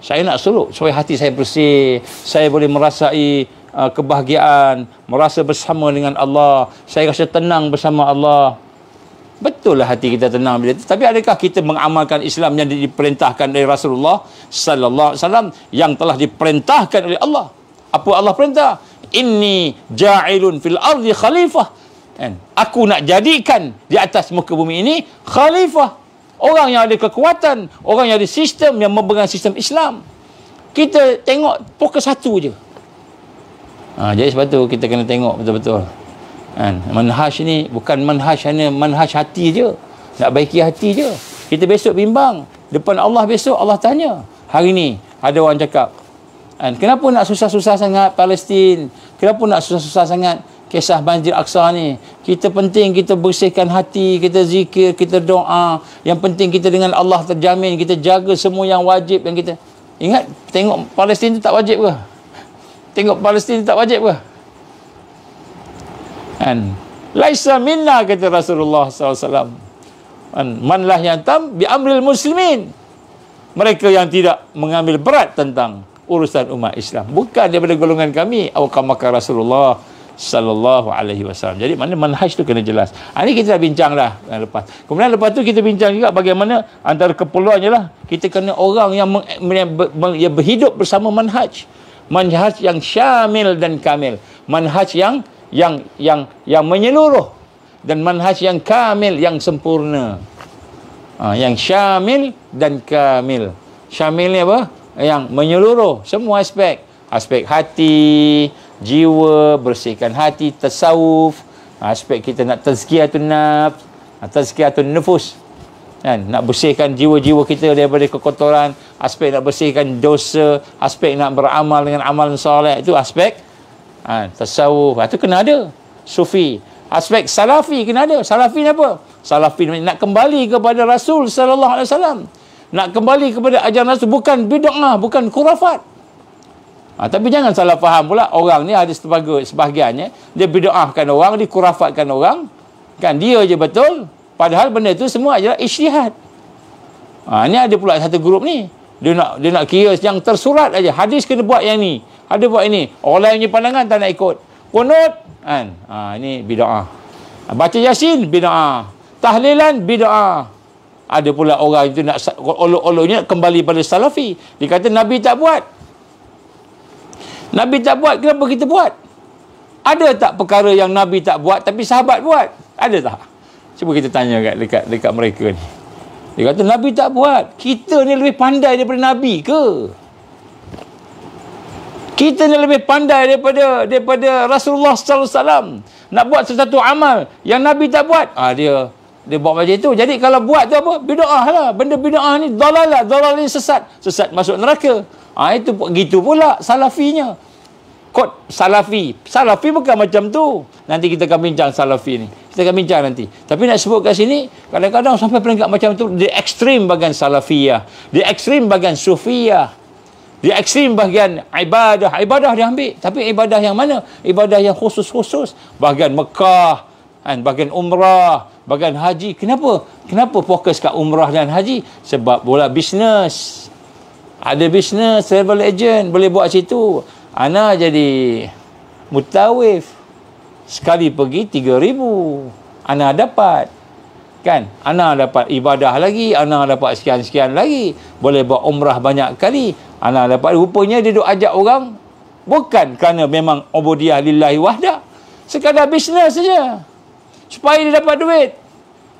Speaker 1: saya nak suruh supaya hati saya bersih saya boleh merasai uh, kebahagiaan merasa bersama dengan Allah saya rasa tenang bersama Allah Betul lah hati kita tenang bila itu tapi adakah kita mengamalkan Islam yang diperintahkan oleh Rasulullah sallallahu alaihi wasallam yang telah diperintahkan oleh Allah apa Allah perintah inni ja'ilun fil ardi khalifah kan? aku nak jadikan di atas muka bumi ini khalifah orang yang ada kekuatan, orang yang ada sistem yang memegang sistem Islam. Kita tengok fokus satu je. Ha, jadi sebab tu kita kena tengok betul-betul. Kan? Manhaj ni bukan manhaj hanya manhaj hati je. Nak baiki hati je. Kita besok bimbang. Depan Allah besok Allah tanya. Hari ni ada orang cakap. Kan, kenapa nak susah-susah sangat Palestin? Kenapa nak susah-susah sangat kisah banjir aksa ni kita penting kita bersihkan hati kita zikir kita doa yang penting kita dengan Allah terjamin kita jaga semua yang wajib yang kita ingat tengok Palestin tu tak wajib ke tengok Palestin tu tak wajib ke kan laisa minna kata Rasulullah SAW kan man lah yang tam bi amril muslimin mereka yang tidak mengambil berat tentang urusan umat Islam bukan daripada golongan kami awak makan Rasulullah sallallahu alaihi wasallam. Jadi mana manhaj tu kena jelas. Ha, ah, ini kita dah bincang dah lepas. Kemudian lepas tu kita bincang juga bagaimana antara keperluannya lah kita kena orang yang, yang, ber, yang berhidup bersama manhaj. Manhaj yang syamil dan kamil. Manhaj yang yang yang yang menyeluruh dan manhaj yang kamil yang sempurna. Ha, yang syamil dan kamil. Syamil ni apa? Yang menyeluruh semua aspek. Aspek hati, jiwa, bersihkan hati, tasawuf, ha, aspek kita nak tazkiyatun nafs, ha, tazkiyatun nufus. Kan? Nak bersihkan jiwa-jiwa kita daripada kekotoran, aspek nak bersihkan dosa, aspek nak beramal dengan amalan soleh itu aspek ha, tasawuf. Itu ha, kena ada. Sufi. Aspek salafi kena ada. Salafi apa? Salafi nak kembali kepada Rasul sallallahu alaihi wasallam. Nak kembali kepada ajaran Rasul bukan bid'ah, bukan khurafat. Ha, tapi jangan salah faham pula orang ni ada sebagai sebahagiannya dia bidaahkan orang, dia kurafatkan orang. Kan dia je betul. Padahal benda tu semua adalah isytihad. Ha, ini ada pula satu grup ni. Dia nak dia nak kira yang tersurat aja. Hadis kena buat yang ni. Ada buat ini. Orang lain punya pandangan tak nak ikut. Qunut kan. Ha, ini bidaah. Ha, baca Yasin bidaah. Tahlilan bidaah. Ada pula orang itu nak olok-oloknya kembali pada salafi. Dia Nabi tak buat. Nabi tak buat, kenapa kita buat? Ada tak perkara yang Nabi tak buat tapi sahabat buat? Ada tak? Cuba kita tanya kat, dekat, dekat mereka ni. Dia kata, Nabi tak buat. Kita ni lebih pandai daripada Nabi ke? Kita ni lebih pandai daripada daripada Rasulullah sallallahu alaihi wasallam nak buat sesuatu amal yang Nabi tak buat. Ah ha, dia dia buat macam itu. Jadi kalau buat tu apa? Bid'ah lah. Benda bid'ah ni dalalah, dalal ni sesat. Sesat masuk neraka. Ha, itu gitu pula salafinya. Kod salafi. Salafi bukan macam tu. Nanti kita akan bincang salafi ni. Kita akan bincang nanti. Tapi nak sebut kat sini, kadang-kadang sampai peringkat macam tu, di ekstrim bagian salafiyah. Di ekstrim bagian sufiyah. Di ekstrim bagian ibadah. Ibadah dia ambil. Tapi ibadah yang mana? Ibadah yang khusus-khusus. Bahagian Mekah. Kan? Bahagian umrah. Bahagian haji. Kenapa? Kenapa fokus kat umrah dan haji? Sebab bola bisnes ada bisnes travel agent boleh buat situ ana jadi mutawif sekali pergi 3000 ana dapat kan ana dapat ibadah lagi ana dapat sekian-sekian lagi boleh buat umrah banyak kali ana dapat rupanya dia duk ajak orang bukan kerana memang ubudiah lillahi wahda sekadar bisnes saja supaya dia dapat duit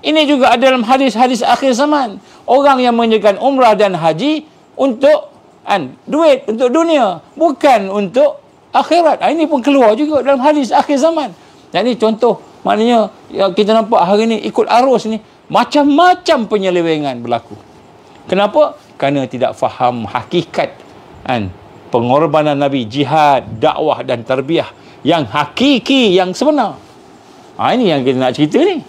Speaker 1: ini juga ada dalam hadis-hadis akhir zaman orang yang menyekan umrah dan haji untuk kan, duit untuk dunia bukan untuk akhirat ah, ini pun keluar juga dalam hadis akhir zaman dan ini contoh maknanya yang kita nampak hari ini ikut arus ni macam-macam penyelewengan berlaku kenapa? kerana tidak faham hakikat kan, pengorbanan Nabi jihad, dakwah dan terbiah yang hakiki yang sebenar ha, ini yang kita nak cerita ni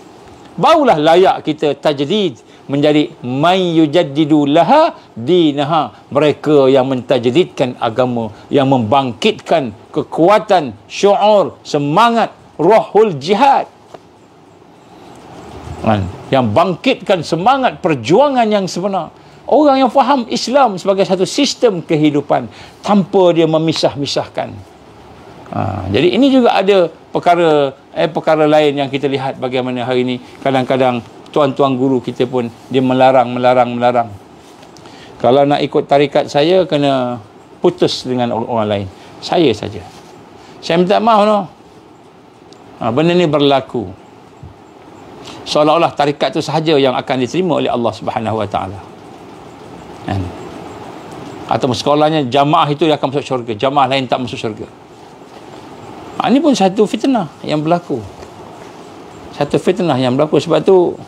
Speaker 1: barulah layak kita tajdid menjadi may yujaddidu laha dinaha mereka yang mentajdidkan agama yang membangkitkan kekuatan syuur semangat rohul jihad kan? yang bangkitkan semangat perjuangan yang sebenar orang yang faham Islam sebagai satu sistem kehidupan tanpa dia memisah-misahkan ha, jadi ini juga ada perkara eh perkara lain yang kita lihat bagaimana hari ini kadang-kadang tuan-tuan guru kita pun dia melarang melarang melarang kalau nak ikut tarikat saya kena putus dengan orang lain saya saja saya minta maaf no ha, benda ni berlaku seolah-olah tarikat tu sahaja yang akan diterima oleh Allah Subhanahu Wa Taala kan? atau sekolahnya jamaah itu yang akan masuk syurga jamaah lain tak masuk syurga ha, ini pun satu fitnah yang berlaku satu fitnah yang berlaku sebab tu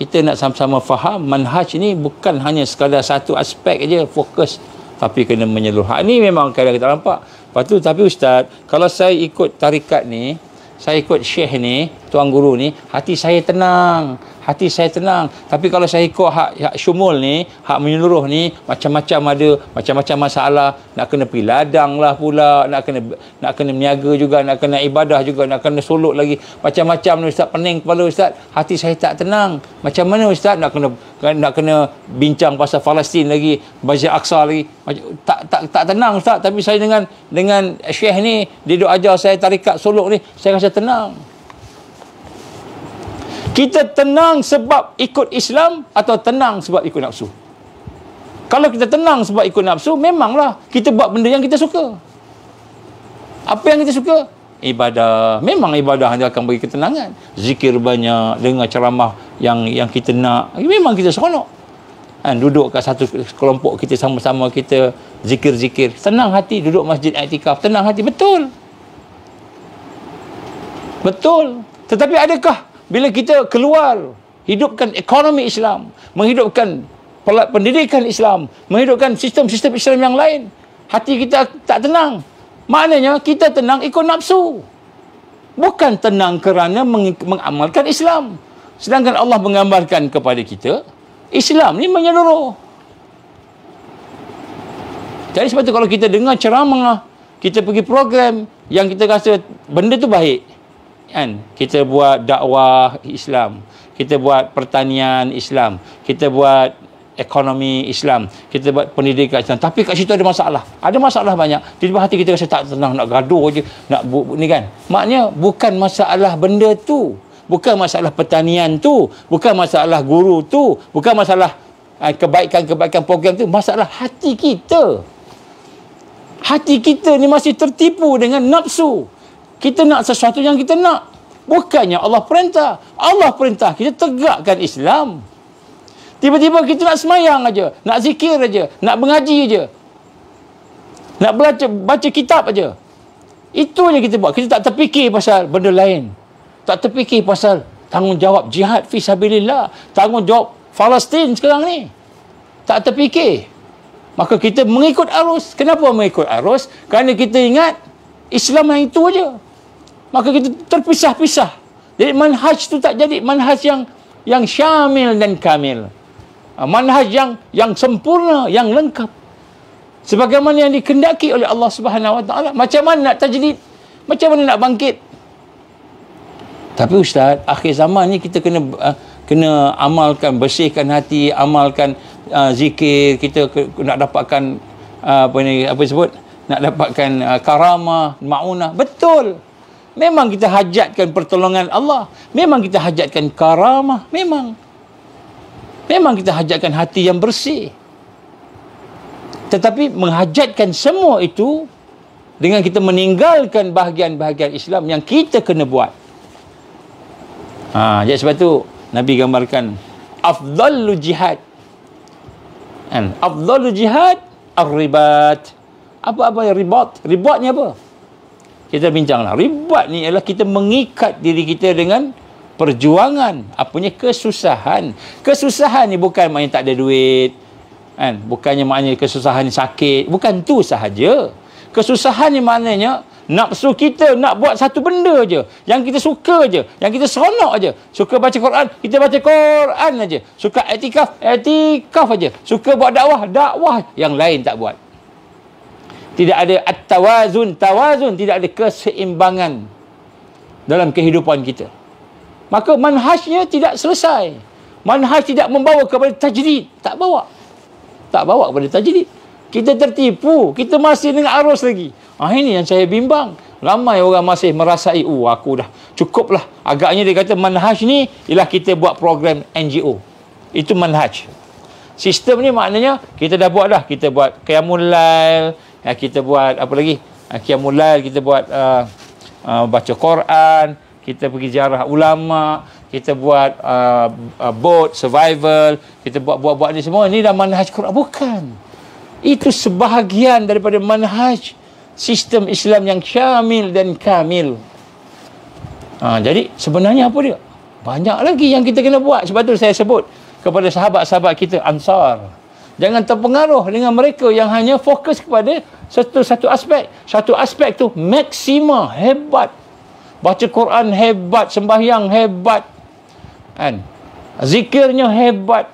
Speaker 1: kita nak sama-sama faham manhaj ni bukan hanya sekadar satu aspek aja fokus tapi kena menyeluruh. Ini memang kadang kita nampak. Lepas tu tapi ustaz, kalau saya ikut tarikat ni, saya ikut syekh ni, Tuan Guru ni hati saya tenang hati saya tenang tapi kalau saya ikut hak, hak syumul ni hak menyeluruh ni macam-macam ada macam-macam masalah nak kena pergi ladang lah pula nak kena nak kena meniaga juga nak kena ibadah juga nak kena solok lagi macam-macam ni Ustaz pening kepala Ustaz hati saya tak tenang macam mana Ustaz nak kena nak kena bincang pasal Palestin lagi Masjid Aqsa lagi macam, tak, tak tak tenang Ustaz tapi saya dengan dengan Syekh ni dia duk ajar saya tarikat solok ni saya rasa tenang kita tenang sebab ikut Islam atau tenang sebab ikut nafsu? Kalau kita tenang sebab ikut nafsu, memanglah kita buat benda yang kita suka. Apa yang kita suka? Ibadah. Memang ibadah hanya akan bagi ketenangan. Zikir banyak, dengar ceramah yang yang kita nak. Memang kita seronok. Kan, duduk kat satu kelompok kita sama-sama kita zikir-zikir. tenang hati duduk masjid iktikaf. Tenang hati. Betul. Betul. Tetapi adakah bila kita keluar hidupkan ekonomi Islam menghidupkan pendidikan Islam menghidupkan sistem-sistem Islam yang lain hati kita tak tenang maknanya kita tenang ikut nafsu bukan tenang kerana meng- mengamalkan Islam sedangkan Allah menggambarkan kepada kita Islam ni menyeluruh jadi sebab tu kalau kita dengar ceramah kita pergi program yang kita rasa benda tu baik kan kita buat dakwah Islam kita buat pertanian Islam kita buat ekonomi Islam kita buat pendidikan Islam tapi kat situ ada masalah ada masalah banyak Di dalam hati kita rasa tak tenang nak gaduh je nak bu- bu- ni kan maknanya bukan masalah benda tu bukan masalah pertanian tu bukan masalah guru tu bukan masalah ha, kebaikan-kebaikan program tu masalah hati kita hati kita ni masih tertipu dengan nafsu kita nak sesuatu yang kita nak bukannya Allah perintah Allah perintah kita tegakkan Islam tiba-tiba kita nak semayang aja nak zikir aja nak mengaji aja nak belajar baca kitab aja itu yang kita buat kita tak terfikir pasal benda lain tak terfikir pasal tanggungjawab jihad fi sabilillah tanggungjawab Palestin sekarang ni tak terfikir maka kita mengikut arus kenapa mengikut arus kerana kita ingat Islam yang itu aja maka kita terpisah-pisah jadi manhaj itu tak jadi manhaj yang yang syamil dan kamil ah, manhaj yang yang sempurna yang lengkap sebagaimana yang dikendaki oleh Allah Subhanahu Wa Taala macam mana nak tajdid macam mana nak bangkit tapi ustaz akhir zaman ni kita kena ah, kena amalkan bersihkan hati amalkan uh, zikir kita ke, nak dapatkan uh, apa ni apa sebut nak dapatkan uh, karamah mauna betul Memang kita hajatkan pertolongan Allah. Memang kita hajatkan karamah. Memang. Memang kita hajatkan hati yang bersih. Tetapi menghajatkan semua itu dengan kita meninggalkan bahagian-bahagian Islam yang kita kena buat. Ha, jadi sebab itu Nabi gambarkan afdalu jihad. Kan? jihad ar-ribat. Apa-apa yang ribat? Ribat apa? kita bincanglah ribat ni ialah kita mengikat diri kita dengan perjuangan apanya kesusahan kesusahan ni bukan maknanya tak ada duit kan bukannya maknanya kesusahan ni sakit bukan tu sahaja kesusahan ni maknanya nafsu kita nak buat satu benda je yang kita suka je yang kita seronok je suka baca Quran kita baca Quran aja suka etikaf etikaf aja suka buat dakwah dakwah yang lain tak buat tidak ada at-tawazun tawazun tidak ada keseimbangan dalam kehidupan kita maka manhajnya tidak selesai manhaj tidak membawa kepada tajrid tak bawa tak bawa kepada tajrid kita tertipu kita masih dengan arus lagi ah ini yang saya bimbang ramai orang masih merasai oh aku dah cukuplah agaknya dia kata manhaj ni ialah kita buat program NGO itu manhaj sistem ni maknanya kita dah buat dah kita buat qiyamul lail ya, kita buat apa lagi eh, Qiyamulail kita buat uh, uh, baca Quran kita pergi jarah ulama kita buat uh, uh, boat survival kita buat buat-buat ni semua ini dah manhaj Quran bukan itu sebahagian daripada manhaj sistem Islam yang syamil dan kamil uh, jadi sebenarnya apa dia banyak lagi yang kita kena buat sebab tu saya sebut kepada sahabat-sahabat kita ansar Jangan terpengaruh dengan mereka yang hanya fokus kepada satu-satu aspek. Satu aspek tu maksima, hebat. Baca Quran hebat, sembahyang hebat. Kan? Zikirnya hebat.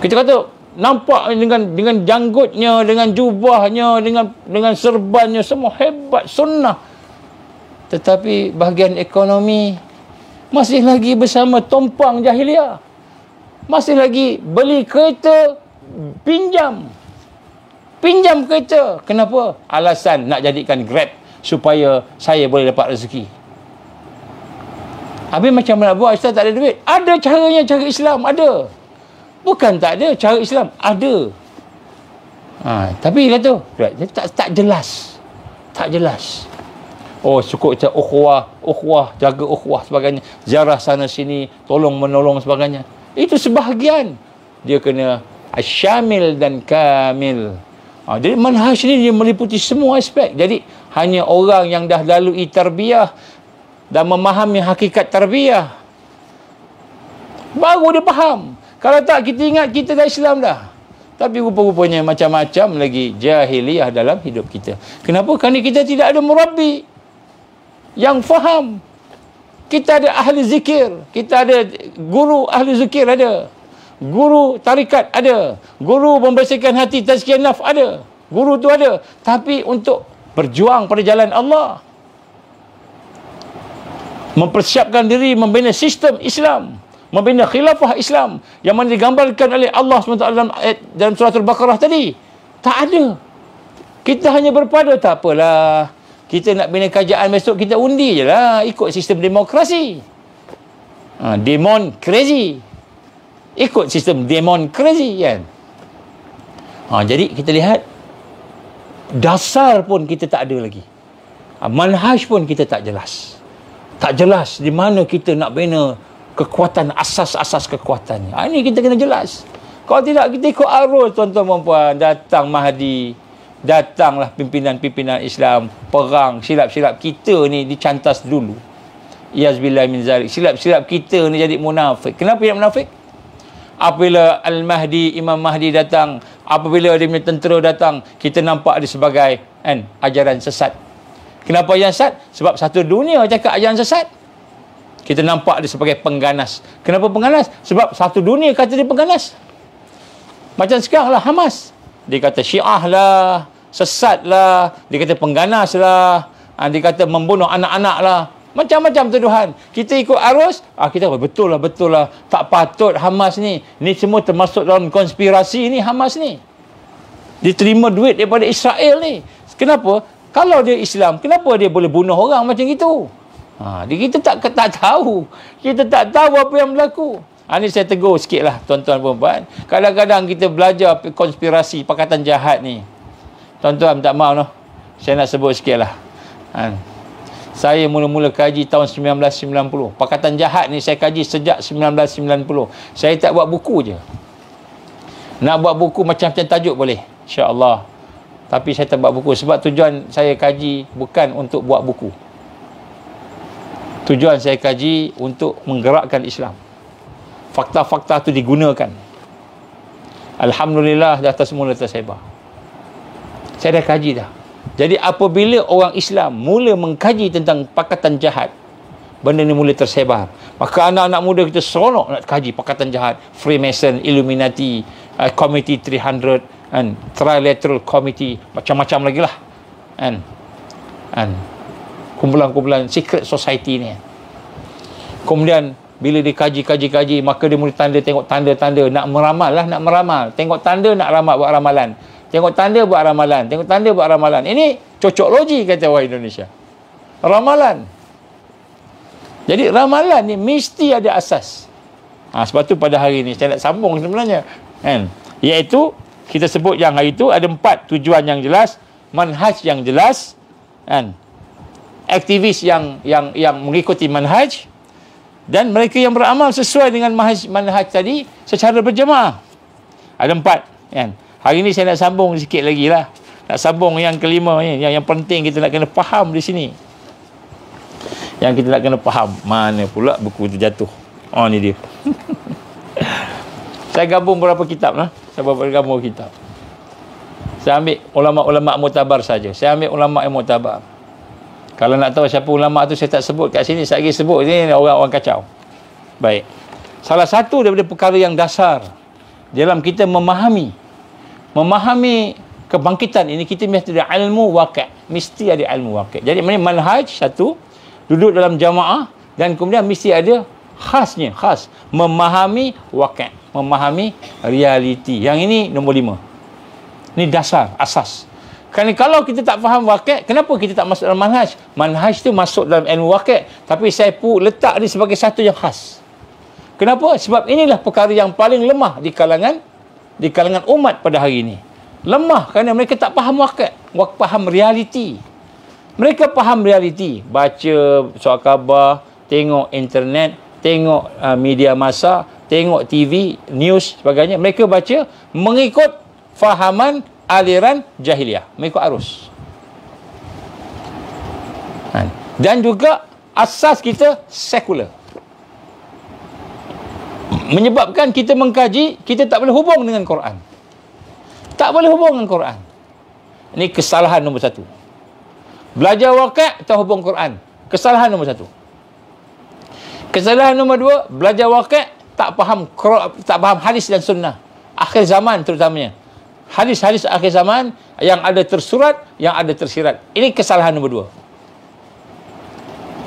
Speaker 1: Kita kata nampak dengan dengan janggutnya, dengan jubahnya, dengan dengan serbannya semua hebat sunnah. Tetapi bahagian ekonomi masih lagi bersama tompang jahiliah. Masih lagi beli kereta pinjam. Pinjam kereta. Kenapa? Alasan nak jadikan Grab supaya saya boleh dapat rezeki. Habis macam mana buat Ustaz tak ada duit? Ada caranya cara Islam, ada. Bukan tak ada cara Islam, ada. Ha, tapi lah dia tu, tak, tak jelas. Tak jelas. Oh, cukup macam ukhwah, ukhwah, jaga ukhwah sebagainya. Ziarah sana sini, tolong menolong sebagainya itu sebahagian dia kena asyamil dan kamil ha, jadi manhaj ni dia meliputi semua aspek jadi hanya orang yang dah lalui tarbiyah dan memahami hakikat tarbiyah baru dia faham kalau tak kita ingat kita dah Islam dah tapi rupa-rupanya macam-macam lagi jahiliah dalam hidup kita kenapa? kerana kita tidak ada murabi yang faham kita ada ahli zikir, kita ada guru ahli zikir ada. Guru tarikat ada. Guru membersihkan hati tazkiyah naf ada. Guru tu ada. Tapi untuk berjuang pada jalan Allah. Mempersiapkan diri membina sistem Islam. Membina khilafah Islam. Yang mana digambarkan oleh Allah SWT dalam, ayat, dalam surat Al-Baqarah tadi. Tak ada. Kita hanya berpada tak apalah kita nak bina kerajaan besok kita undi je lah ikut sistem demokrasi ha, demon crazy ikut sistem demon crazy kan ha, jadi kita lihat dasar pun kita tak ada lagi ha, manhaj pun kita tak jelas tak jelas di mana kita nak bina kekuatan asas-asas kekuatannya ha, ini kita kena jelas kalau tidak kita ikut arus tuan-tuan puan-puan datang mahdi datanglah pimpinan-pimpinan Islam perang silap-silap kita ni dicantas dulu yazbillahi min zalik silap-silap kita ni jadi munafik kenapa yang munafik apabila al-mahdi imam mahdi datang apabila dia punya tentera datang kita nampak dia sebagai kan ajaran sesat kenapa ajaran sesat sebab satu dunia cakap ajaran sesat kita nampak dia sebagai pengganas kenapa pengganas sebab satu dunia kata dia pengganas macam sekarang lah Hamas dia kata syiah lah sesat lah, dikata pengganaslah, ah, dikata membunuh anak anak lah, Macam-macam tuduhan. Kita ikut arus, ah kita betul lah, betul lah. Tak patut Hamas ni. Ni semua termasuk dalam konspirasi ni Hamas ni. Diterima duit daripada Israel ni. Kenapa? Kalau dia Islam, kenapa dia boleh bunuh orang macam itu? Ha, kita tak, tak tahu. Kita tak tahu apa yang berlaku. Ha, ini saya tegur sikit lah tuan-tuan perempuan. Kadang-kadang kita belajar konspirasi pakatan jahat ni. Tuan-tuan minta maaf no. Saya nak sebut sikit lah. Ha. Saya mula-mula kaji tahun 1990. Pakatan jahat ni saya kaji sejak 1990. Saya tak buat buku je. Nak buat buku macam-macam tajuk boleh. insya Allah. Tapi saya tak buat buku. Sebab tujuan saya kaji bukan untuk buat buku. Tujuan saya kaji untuk menggerakkan Islam. Fakta-fakta tu digunakan. Alhamdulillah dah atas mula tersebar saya dah kaji dah jadi apabila orang Islam mula mengkaji tentang pakatan jahat benda ni mula tersebar maka anak-anak muda kita seronok nak kaji pakatan jahat Freemason Illuminati uh, Committee 300 and Trilateral Committee macam-macam lagi lah and, and kumpulan-kumpulan secret society ni kemudian bila dia kaji-kaji-kaji maka dia mula tanda tengok tanda-tanda nak meramal lah nak meramal tengok tanda nak ramal buat ramalan Tengok tanda buat ramalan. Tengok tanda buat ramalan. Ini cocok logi kata orang Indonesia. Ramalan. Jadi ramalan ni mesti ada asas. Ha, sebab tu pada hari ni saya nak sambung sebenarnya. Kan? Iaitu kita sebut yang hari tu ada empat tujuan yang jelas. Manhaj yang jelas. Kan? Aktivis yang yang yang mengikuti manhaj. Dan mereka yang beramal sesuai dengan manhaj, manhaj tadi secara berjemaah. Ada empat. Kan? Hari ni saya nak sambung sikit lagi lah. Nak sambung yang kelima ni. Yang, yang penting kita nak kena faham di sini. Yang kita nak kena faham. Mana pula buku tu jatuh. Oh ni dia. saya gabung berapa kitab lah. Saya berapa gabung kitab. Saya ambil ulama-ulama mutabar saja. Saya ambil ulama yang mutabar. Kalau nak tahu siapa ulama tu saya tak sebut kat sini. Saya lagi sebut ni orang-orang kacau. Baik. Salah satu daripada perkara yang dasar dalam kita memahami memahami kebangkitan ini kita mesti ada ilmu wakil mesti ada ilmu wakil jadi mana manhaj satu duduk dalam jamaah dan kemudian mesti ada khasnya khas memahami wakil memahami realiti yang ini nombor lima ini dasar asas kerana kalau kita tak faham wakil kenapa kita tak masuk dalam manhaj manhaj tu masuk dalam ilmu wakil tapi saya pun letak dia sebagai satu yang khas kenapa sebab inilah perkara yang paling lemah di kalangan di kalangan umat pada hari ini. Lemah kerana mereka tak faham wakat. Faham realiti. Mereka faham realiti. Baca soal khabar, tengok internet, tengok uh, media masa, tengok TV, news sebagainya. Mereka baca mengikut fahaman aliran jahiliah. Mengikut arus. Ha. Dan juga asas kita sekular menyebabkan kita mengkaji kita tak boleh hubung dengan Quran tak boleh hubung dengan Quran ini kesalahan nombor satu belajar wakak tak hubung Quran kesalahan nombor satu kesalahan nombor dua belajar wakak tak faham tak faham hadis dan sunnah akhir zaman terutamanya hadis-hadis akhir zaman yang ada tersurat yang ada tersirat ini kesalahan nombor dua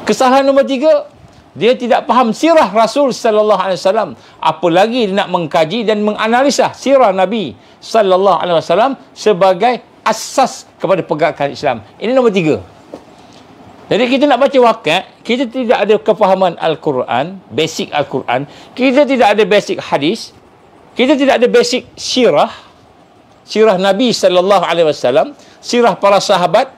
Speaker 1: kesalahan nombor tiga dia tidak faham sirah Rasul sallallahu alaihi wasallam apalagi dia nak mengkaji dan menganalisa sirah Nabi sallallahu alaihi wasallam sebagai asas kepada pegakan Islam ini nombor tiga jadi kita nak baca wakat kita tidak ada kefahaman Al-Quran basic Al-Quran kita tidak ada basic hadis kita tidak ada basic sirah sirah Nabi sallallahu alaihi wasallam sirah para sahabat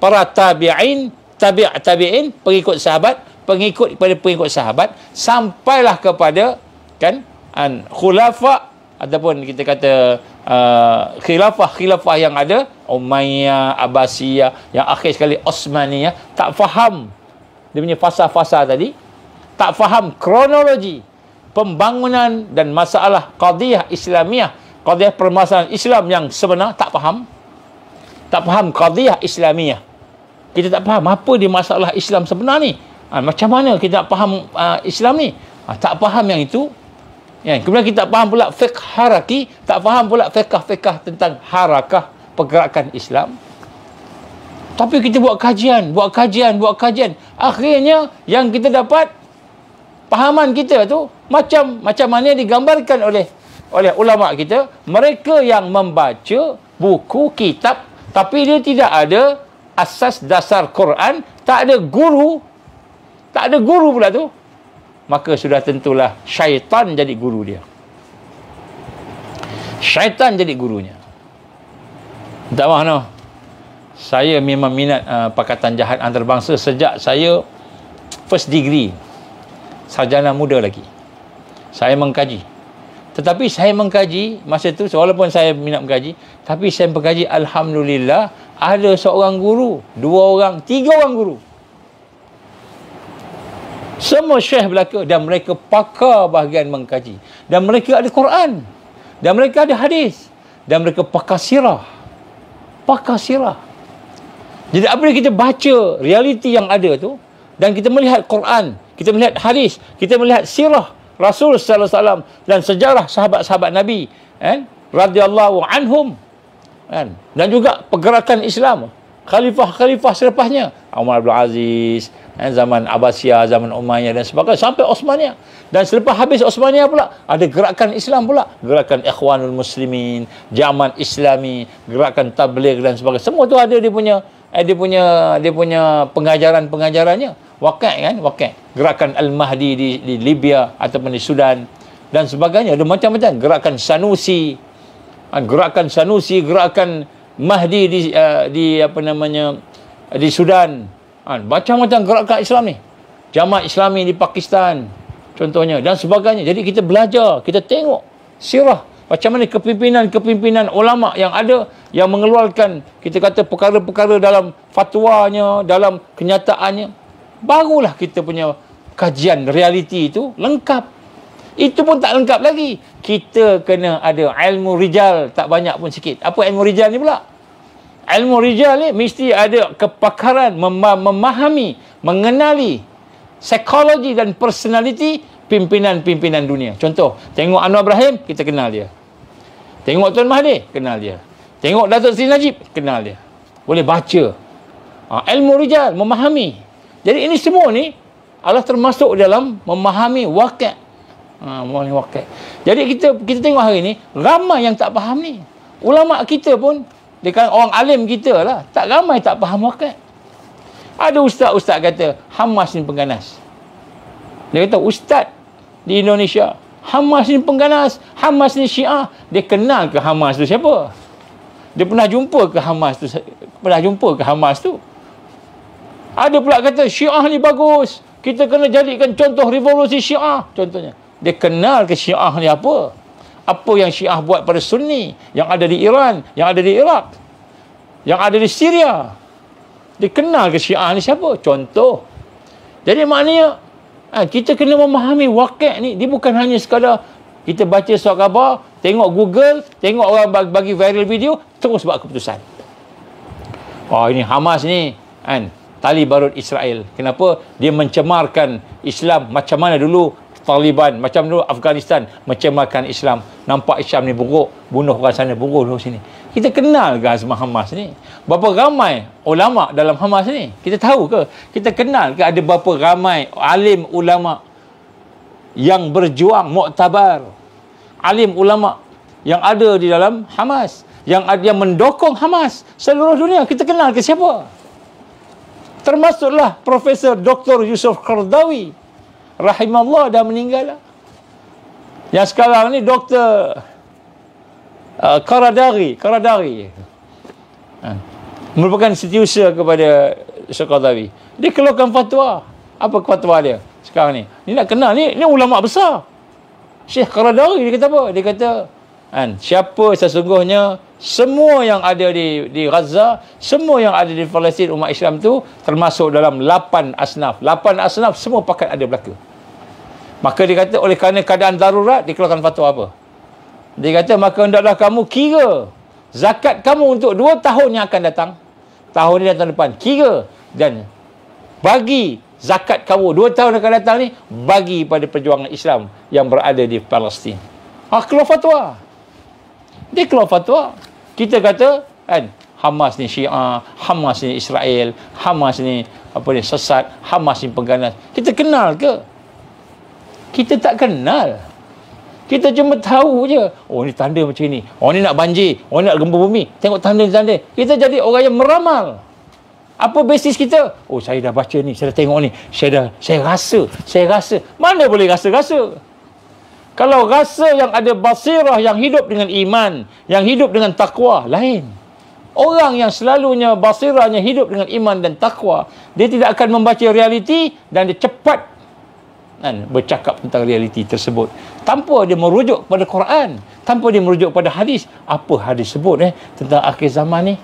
Speaker 1: para tabi'in tabi' tabi'in pengikut sahabat pengikut pada pengikut sahabat sampailah kepada kan an khulafa ataupun kita kata uh, khilafah khilafah yang ada Umayyah, Abbasiyah yang akhir sekali Osmaniyah tak faham dia punya fasa-fasa tadi tak faham kronologi pembangunan dan masalah qadiyah Islamiah qadiyah permasalahan Islam yang sebenar tak faham tak faham qadiyah Islamiah kita tak faham apa dia masalah Islam sebenar ni Ha, macam mana kita faham uh, Islam ni? Ha, tak faham yang itu. Ya, kemudian kita faham pula fiqh haraki, tak faham pula fiqh-fiqh tentang harakah pergerakan Islam. Tapi kita buat kajian, buat kajian, buat kajian. Akhirnya yang kita dapat pahaman kita tu macam macam mana digambarkan oleh oleh ulama kita, mereka yang membaca buku kitab tapi dia tidak ada asas dasar Quran, tak ada guru tak ada guru pula tu. Maka sudah tentulah syaitan jadi guru dia. Syaitan jadi gurunya. Minta maaf no. Saya memang minat uh, Pakatan Jahat Antarabangsa sejak saya first degree. Sarjana muda lagi. Saya mengkaji. Tetapi saya mengkaji masa itu walaupun saya minat mengkaji. Tapi saya mengkaji Alhamdulillah ada seorang guru. Dua orang, tiga orang guru. Semua syekh belaka dan mereka pakar bahagian mengkaji. Dan mereka ada Quran. Dan mereka ada hadis. Dan mereka pakar sirah. Pakar sirah. Jadi apabila kita baca realiti yang ada tu dan kita melihat Quran, kita melihat hadis, kita melihat sirah Rasul sallallahu alaihi wasallam dan sejarah sahabat-sahabat Nabi, kan? Radhiyallahu anhum. Kan? Dan juga pergerakan Islam, khalifah-khalifah selepasnya, Umar bin Aziz, eh, zaman Abbasiyah, zaman Umayyah dan sebagainya sampai Osmania Dan selepas habis Osmania pula ada gerakan Islam pula, gerakan Ikhwanul Muslimin, Jaman Islami, gerakan Tabligh dan sebagainya. Semua tu ada dia punya eh, dia punya dia punya pengajaran-pengajarannya. Wakai kan, wakai. Gerakan Al-Mahdi di, di Libya ataupun di Sudan dan sebagainya. Ada macam-macam gerakan Sanusi, ah, gerakan Sanusi, gerakan Mahdi di, uh, di apa namanya di Sudan Baca ha, macam gerakan Islam ni. Jamaat Islami di Pakistan contohnya dan sebagainya. Jadi kita belajar, kita tengok sirah macam mana kepimpinan-kepimpinan ulama yang ada yang mengeluarkan kita kata perkara-perkara dalam fatwanya, dalam kenyataannya barulah kita punya kajian realiti itu lengkap. Itu pun tak lengkap lagi. Kita kena ada ilmu rijal tak banyak pun sikit. Apa ilmu rijal ni pula? ilmu rijal ni mesti ada kepakaran mem- memahami, mengenali psikologi dan personaliti pimpinan-pimpinan dunia. Contoh, tengok Anwar Ibrahim, kita kenal dia. Tengok Tuan Mahathir, kenal dia. Tengok Datuk Seri Najib, kenal dia. Boleh baca. Ha, ilmu rijal, memahami. Jadi ini semua ni Allah termasuk dalam memahami wakil. Ha, memahami wakil. Jadi kita kita tengok hari ni, ramai yang tak faham ni. Ulama kita pun Dekat orang alim kita lah. Tak ramai tak faham wakat. Ada ustaz-ustaz kata, Hamas ni pengganas. Dia kata, ustaz di Indonesia, Hamas ni pengganas, Hamas ni syiah. Dia kenal ke Hamas tu siapa? Dia pernah jumpa ke Hamas tu? Pernah jumpa ke Hamas tu? Ada pula kata, syiah ni bagus. Kita kena jadikan contoh revolusi syiah. Contohnya, dia kenal ke syiah ni apa? apa yang Syiah buat pada Sunni yang ada di Iran, yang ada di Iraq, yang ada di Syria. dikenal ke Syiah ni siapa? Contoh. Jadi maknanya ha, kita kena memahami wakil ni. Dia bukan hanya sekadar kita baca surat khabar, tengok Google, tengok orang bagi viral video, terus buat keputusan. oh, ini Hamas ni kan tali barut Israel. Kenapa dia mencemarkan Islam macam mana dulu Taliban macam dulu Afghanistan mencemarkan Islam nampak Islam ni buruk bunuh orang sana buruk dulu sini kita kenal ke Azma Hamas ni berapa ramai ulama dalam Hamas ni kita tahu ke kita kenal ke ada berapa ramai alim ulama yang berjuang muktabar alim ulama yang ada di dalam Hamas yang ada yang mendukung Hamas seluruh dunia kita kenal ke siapa termasuklah Profesor Dr. Yusuf Kardawi rahimallah dah meninggal lah. Yang sekarang ni doktor uh, Karadari, Karadari. Uh, merupakan setiusa kepada Syekh Dia keluarkan fatwa. Apa fatwa dia sekarang ni? Ni nak kenal ni, ni ulama besar. Syekh Karadari dia kata apa? Dia kata kan? siapa sesungguhnya semua yang ada di di Gaza, semua yang ada di Palestin umat Islam tu termasuk dalam lapan asnaf. lapan asnaf semua pakat ada berlaku. Maka dia kata oleh kerana keadaan darurat dikeluarkan fatwa apa? Dia kata maka hendaklah kamu kira zakat kamu untuk dua tahun yang akan datang. Tahun ini dan tahun depan kira dan bagi zakat kamu dua tahun yang akan datang ni bagi pada perjuangan Islam yang berada di Palestin. Ah keluar fatwa dia keluar fatwa kita kata kan Hamas ni Syiah Hamas ni Israel Hamas ni apa ni sesat Hamas ni pengganas kita kenal ke kita tak kenal kita cuma tahu je oh ni tanda macam ni oh ni nak banjir oh ni nak gempa bumi tengok tanda-tanda kita jadi orang yang meramal apa basis kita? Oh, saya dah baca ni, saya dah tengok ni. Saya dah, saya rasa, saya rasa. Mana boleh rasa-rasa? Kalau rasa yang ada basirah yang hidup dengan iman, yang hidup dengan takwa, lain. Orang yang selalunya basirahnya hidup dengan iman dan takwa, dia tidak akan membaca realiti dan dia cepat kan, bercakap tentang realiti tersebut. Tanpa dia merujuk pada Quran, tanpa dia merujuk pada hadis. Apa hadis sebut eh, tentang akhir zaman ni?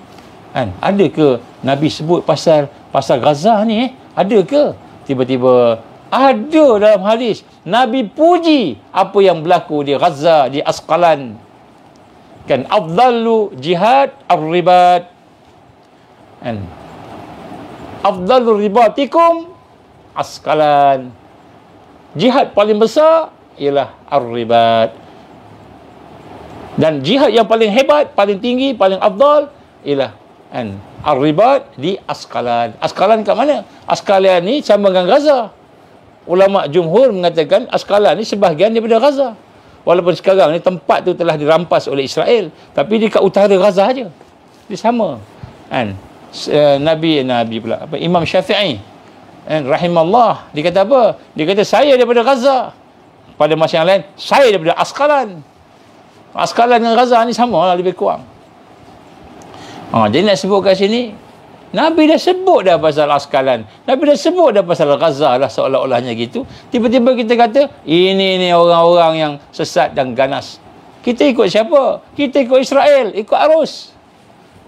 Speaker 1: Kan, ada ke Nabi sebut pasal pasal Gaza ni? Eh? Ada ke? Tiba-tiba ada dalam hadis Nabi puji apa yang berlaku di Gaza, di Asqalan. Kan afdalu jihad ar-ribat. Kan afdalu ribatikum Asqalan. Jihad paling besar ialah ar-ribat. Dan jihad yang paling hebat, paling tinggi, paling afdal ialah kan ar-ribat di Asqalan. Asqalan kat mana? Asqalan ni sama dengan Gaza ulama jumhur mengatakan Askala ni sebahagian daripada Gaza. Walaupun sekarang ni tempat tu telah dirampas oleh Israel, tapi di kat utara Gaza aja. Dia sama. Kan? Eh, Nabi eh, Nabi pula apa Imam Syafi'i kan rahimallah dia kata apa? Dia kata saya daripada Gaza. Pada masa yang lain saya daripada Askalan. Askalan dengan Gaza ni sama lah lebih kurang. Ha, jadi nak sebut kat sini, Nabi dah sebut dah pasal askalan. Nabi dah sebut dah pasal Gaza lah seolah-olahnya gitu. Tiba-tiba kita kata, ini ni orang-orang yang sesat dan ganas. Kita ikut siapa? Kita ikut Israel, ikut arus.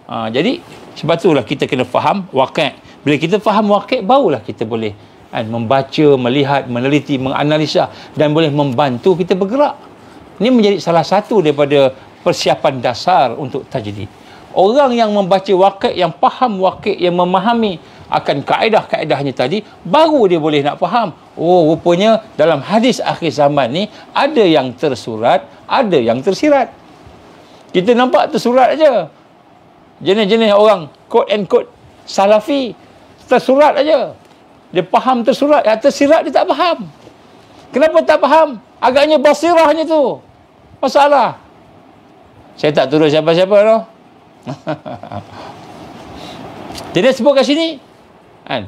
Speaker 1: Ha, jadi, sebab itulah kita kena faham wakil. Bila kita faham wakil, barulah kita boleh kan, membaca, melihat, meneliti, menganalisa dan boleh membantu kita bergerak. Ini menjadi salah satu daripada persiapan dasar untuk tajdid orang yang membaca wakil yang faham wakil yang memahami akan kaedah-kaedahnya tadi baru dia boleh nak faham oh rupanya dalam hadis akhir zaman ni ada yang tersurat ada yang tersirat kita nampak tersurat aja jenis-jenis orang quote and quote salafi tersurat aja dia faham tersurat yang tersirat dia tak faham kenapa tak faham agaknya basirahnya tu masalah saya tak tuduh siapa-siapa tu no? Jadi sebut kat sini kan?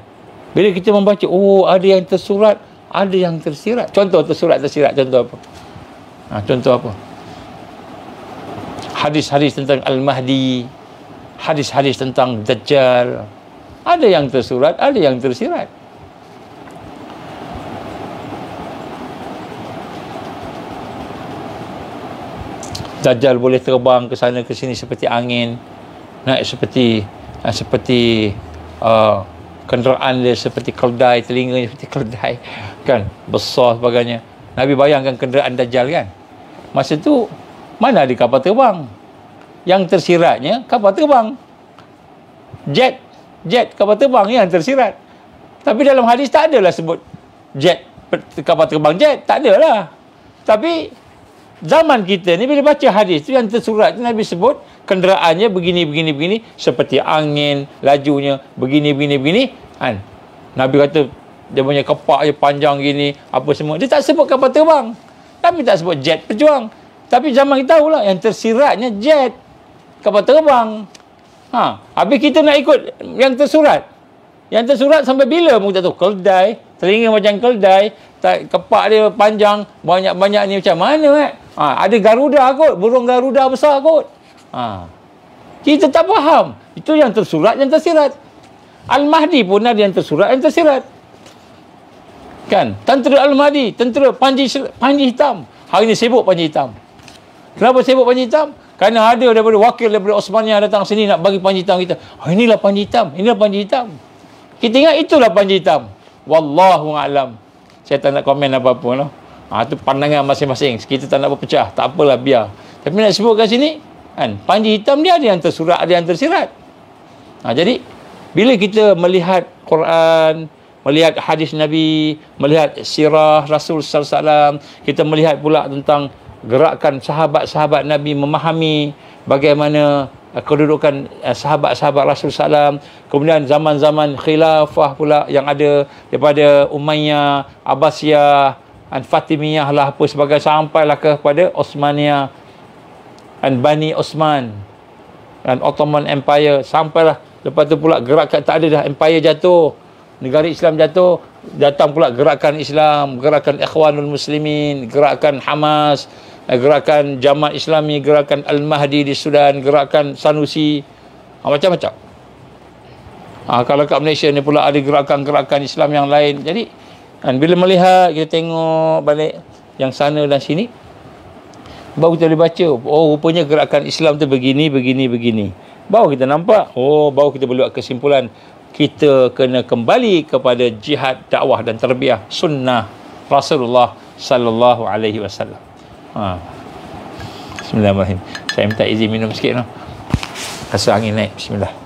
Speaker 1: Bila kita membaca Oh ada yang tersurat Ada yang tersirat Contoh tersurat tersirat Contoh apa ha, Contoh apa Hadis-hadis tentang Al-Mahdi Hadis-hadis tentang Dajjal Ada yang tersurat Ada yang tersirat dajjal boleh terbang ke sana ke sini seperti angin naik seperti uh, seperti uh, kenderaan dia seperti keldai telinganya seperti keldai kan besar sebagainya Nabi bayangkan kenderaan dajjal kan masa tu mana ada kapal terbang yang tersiratnya kapal terbang jet jet kapal terbang yang tersirat tapi dalam hadis tak adalah sebut jet kapal terbang jet tak adalah tapi zaman kita ni bila baca hadis tu yang tersurat tu Nabi sebut kenderaannya begini begini begini seperti angin lajunya begini begini begini kan Nabi kata dia punya kepak dia panjang gini apa semua dia tak sebut kapal terbang Nabi tak sebut jet pejuang tapi zaman kita tahulah yang tersiratnya jet kapal terbang ha habis kita nak ikut yang tersurat yang tersurat sampai bila pun kita tahu keldai telinga macam keldai kepak dia panjang banyak-banyak ni macam mana eh Ha, ada Garuda kot, burung Garuda besar kot. Ha. Kita tak faham. Itu yang tersurat, yang tersirat. Al-Mahdi pun ada yang tersurat, yang tersirat. Kan? Tentera Al-Mahdi, tentera Panji, Panji Hitam. Hari ini sibuk Panji Hitam. Kenapa sibuk Panji Hitam? Kerana ada daripada wakil daripada Osman yang datang sini nak bagi Panji Hitam kita. Ah, inilah Panji Hitam. Inilah Panji Hitam. Kita ingat itulah Panji Hitam. Wallahu a'lam. Saya tak nak komen apa-apa lah. No? Ha, itu pandangan masing-masing. Kita tak nak berpecah. Tak apalah, biar. Tapi nak sebutkan sini, kan, panji hitam dia ada yang tersurat, ada yang tersirat. Ha, jadi, bila kita melihat Quran, melihat hadis Nabi, melihat sirah Rasul SAW, kita melihat pula tentang gerakan sahabat-sahabat Nabi memahami bagaimana eh, kedudukan eh, sahabat-sahabat Rasul SAW, kemudian zaman-zaman khilafah pula yang ada daripada Umayyah, Abbasiyah, An Fatimiyah lah apa sebagai sampailah kepada Osmania, An Bani Osman An Ottoman Empire sampailah lepas tu pula gerak tak ada dah empire jatuh negara Islam jatuh datang pula gerakan Islam gerakan Ikhwanul Muslimin gerakan Hamas gerakan Jamaah Islami gerakan Al-Mahdi di Sudan gerakan Sanusi ha, macam-macam ha, kalau kat Malaysia ni pula ada gerakan-gerakan Islam yang lain jadi dan bila melihat, kita tengok balik yang sana dan sini. Baru kita boleh baca. Oh, rupanya gerakan Islam tu begini, begini, begini. Baru kita nampak. Oh, baru kita boleh buat kesimpulan. Kita kena kembali kepada jihad, dakwah dan terbiah sunnah Rasulullah sallallahu alaihi wasallam. Ha. Bismillahirrahmanirrahim. Saya minta izin minum sikit noh. Rasa angin naik. Bismillahirrahmanirrahim.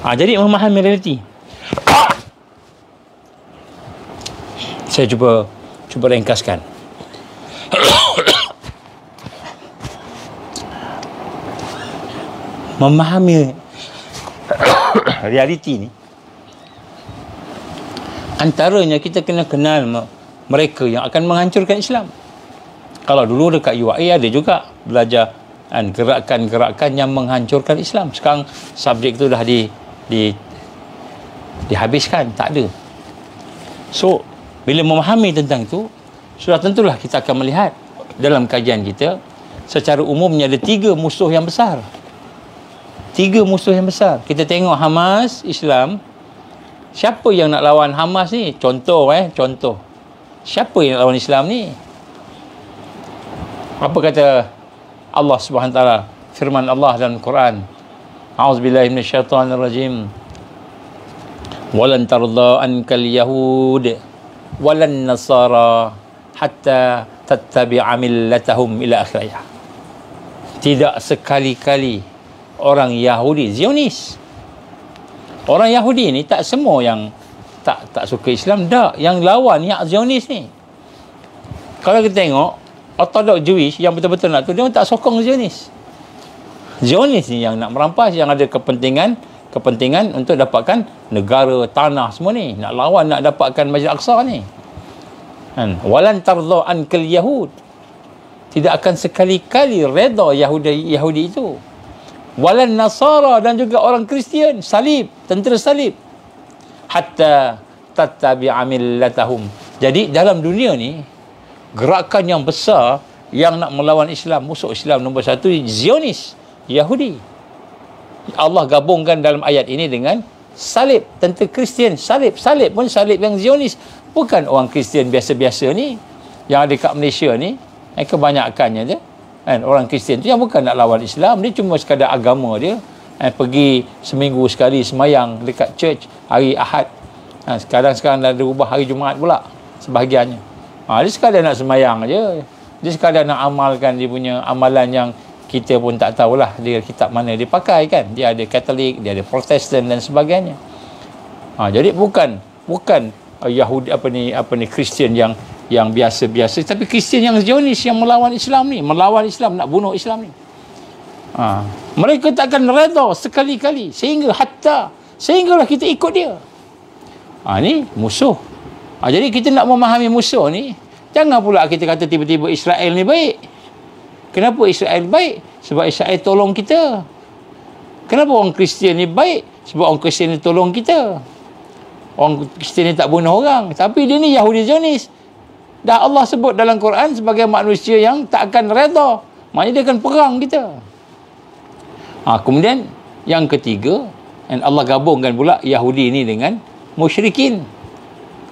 Speaker 1: Ha, jadi memahami realiti. Saya cuba cuba ringkaskan. memahami realiti ni antaranya kita kena kenal mereka yang akan menghancurkan Islam. Kalau dulu dekat UAE ada juga belajar dan gerakan-gerakan yang menghancurkan Islam. Sekarang subjek itu dah di di dihabiskan tak ada so bila memahami tentang itu sudah tentulah kita akan melihat dalam kajian kita secara umumnya ada tiga musuh yang besar tiga musuh yang besar kita tengok Hamas Islam siapa yang nak lawan Hamas ni contoh eh contoh siapa yang nak lawan Islam ni apa kata Allah Subhanahu taala firman Allah dalam Quran A'udzubillahi minasyaitonirrajim. Walan tardha ankal yahud walan nasara hatta tattabi'a millatahum ila akhirah. Tidak sekali-kali orang Yahudi Zionis. Orang Yahudi ni tak semua yang tak tak suka Islam dak yang lawan yang Zionis ni. Kalau kita tengok Orthodox Jewish yang betul-betul nak tu dia tak sokong Zionis. Zionis ni yang nak merampas yang ada kepentingan kepentingan untuk dapatkan negara tanah semua ni nak lawan nak dapatkan Masjid Aqsa ni kan walan tardha an kal yahud tidak akan sekali-kali redha Yahudi Yahudi itu walan nasara dan juga orang Kristian salib tentera salib hatta tatabi millatahum jadi dalam dunia ni gerakan yang besar yang nak melawan Islam musuh Islam nombor satu Zionis Yahudi. Allah gabungkan dalam ayat ini dengan salib. Tentu Kristian salib. Salib pun salib yang Zionis. Bukan orang Kristian biasa-biasa ni. Yang ada kat Malaysia ni. Eh, kebanyakannya je Eh, orang Kristian tu yang bukan nak lawan Islam. Dia cuma sekadar agama dia. Eh, pergi seminggu sekali semayang dekat church. Hari Ahad. Eh, Sekarang-sekarang dah berubah hari Jumaat pula. Sebahagiannya. Ha, dia sekadar nak semayang je. Dia sekadar nak amalkan dia punya amalan yang kita pun tak tahulah dia kitab mana dia pakai kan dia ada katolik dia ada protestan dan sebagainya ha, jadi bukan bukan uh, Yahudi apa ni apa ni Kristian yang yang biasa-biasa tapi Kristian yang Zionis yang melawan Islam ni melawan Islam nak bunuh Islam ni ha. mereka takkan redha sekali-kali sehingga hatta sehinggalah kita ikut dia ha, ni musuh ha, jadi kita nak memahami musuh ni jangan pula kita kata tiba-tiba Israel ni baik Kenapa Israel baik? Sebab Israel tolong kita. Kenapa orang Kristian ni baik? Sebab orang Kristian ni tolong kita. Orang Kristian ni tak bunuh orang. Tapi dia ni Yahudi Zionis. Dah Allah sebut dalam Quran sebagai manusia yang tak akan reda. Maknanya dia akan perang kita. Ha, kemudian yang ketiga. dan Allah gabungkan pula Yahudi ni dengan musyrikin.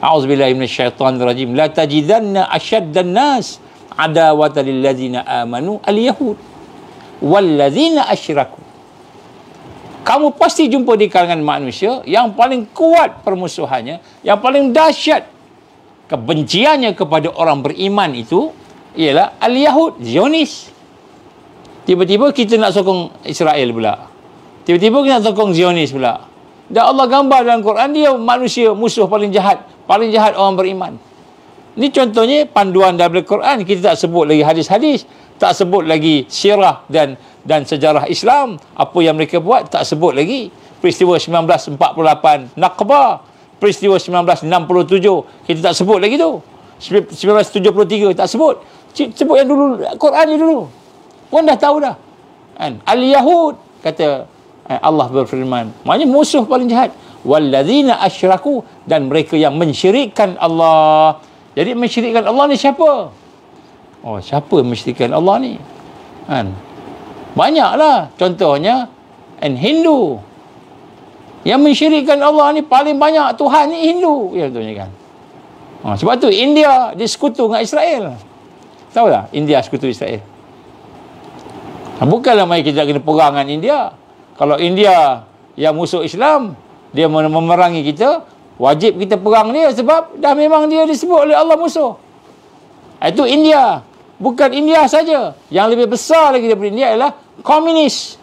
Speaker 1: A'udzubillahimmanasyaitanirajim. La tajidanna asyaddan nas. Al-Fatihah adawata lillazina amanu al-yahud wallazina asyraku kamu pasti jumpa di kalangan manusia yang paling kuat permusuhannya yang paling dahsyat kebenciannya kepada orang beriman itu ialah al-yahud zionis tiba-tiba kita nak sokong Israel pula tiba-tiba kita nak sokong zionis pula dan Allah gambar dalam Quran dia manusia musuh paling jahat paling jahat orang beriman ni contohnya panduan daripada Quran kita tak sebut lagi hadis-hadis tak sebut lagi sirah dan dan sejarah Islam apa yang mereka buat tak sebut lagi peristiwa 1948 Naqabah peristiwa 1967 kita tak sebut lagi tu 1973 tak sebut sebut yang dulu Quran dulu orang dah tahu dah kan al-yahud kata eh, Allah berfirman maknanya musuh paling jahat wallazina asyraku dan mereka yang mensyirikkan Allah jadi mensyirikkan Allah ni siapa? Oh, siapa mensyirikkan Allah ni? Kan? Banyaklah contohnya and Hindu. Yang mensyirikkan Allah ni paling banyak Tuhan ni Hindu, ya tuannya kan. Ha, sebab tu India dia sekutu dengan Israel. Tahu tak India sekutu Israel? Ha, bukanlah mai kita kena perang dengan India. Kalau India yang musuh Islam, dia memerangi kita, Wajib kita perang dia sebab dah memang dia disebut oleh Allah musuh. Ah, itu India. Bukan India saja. Yang lebih besar lagi daripada India ialah komunis.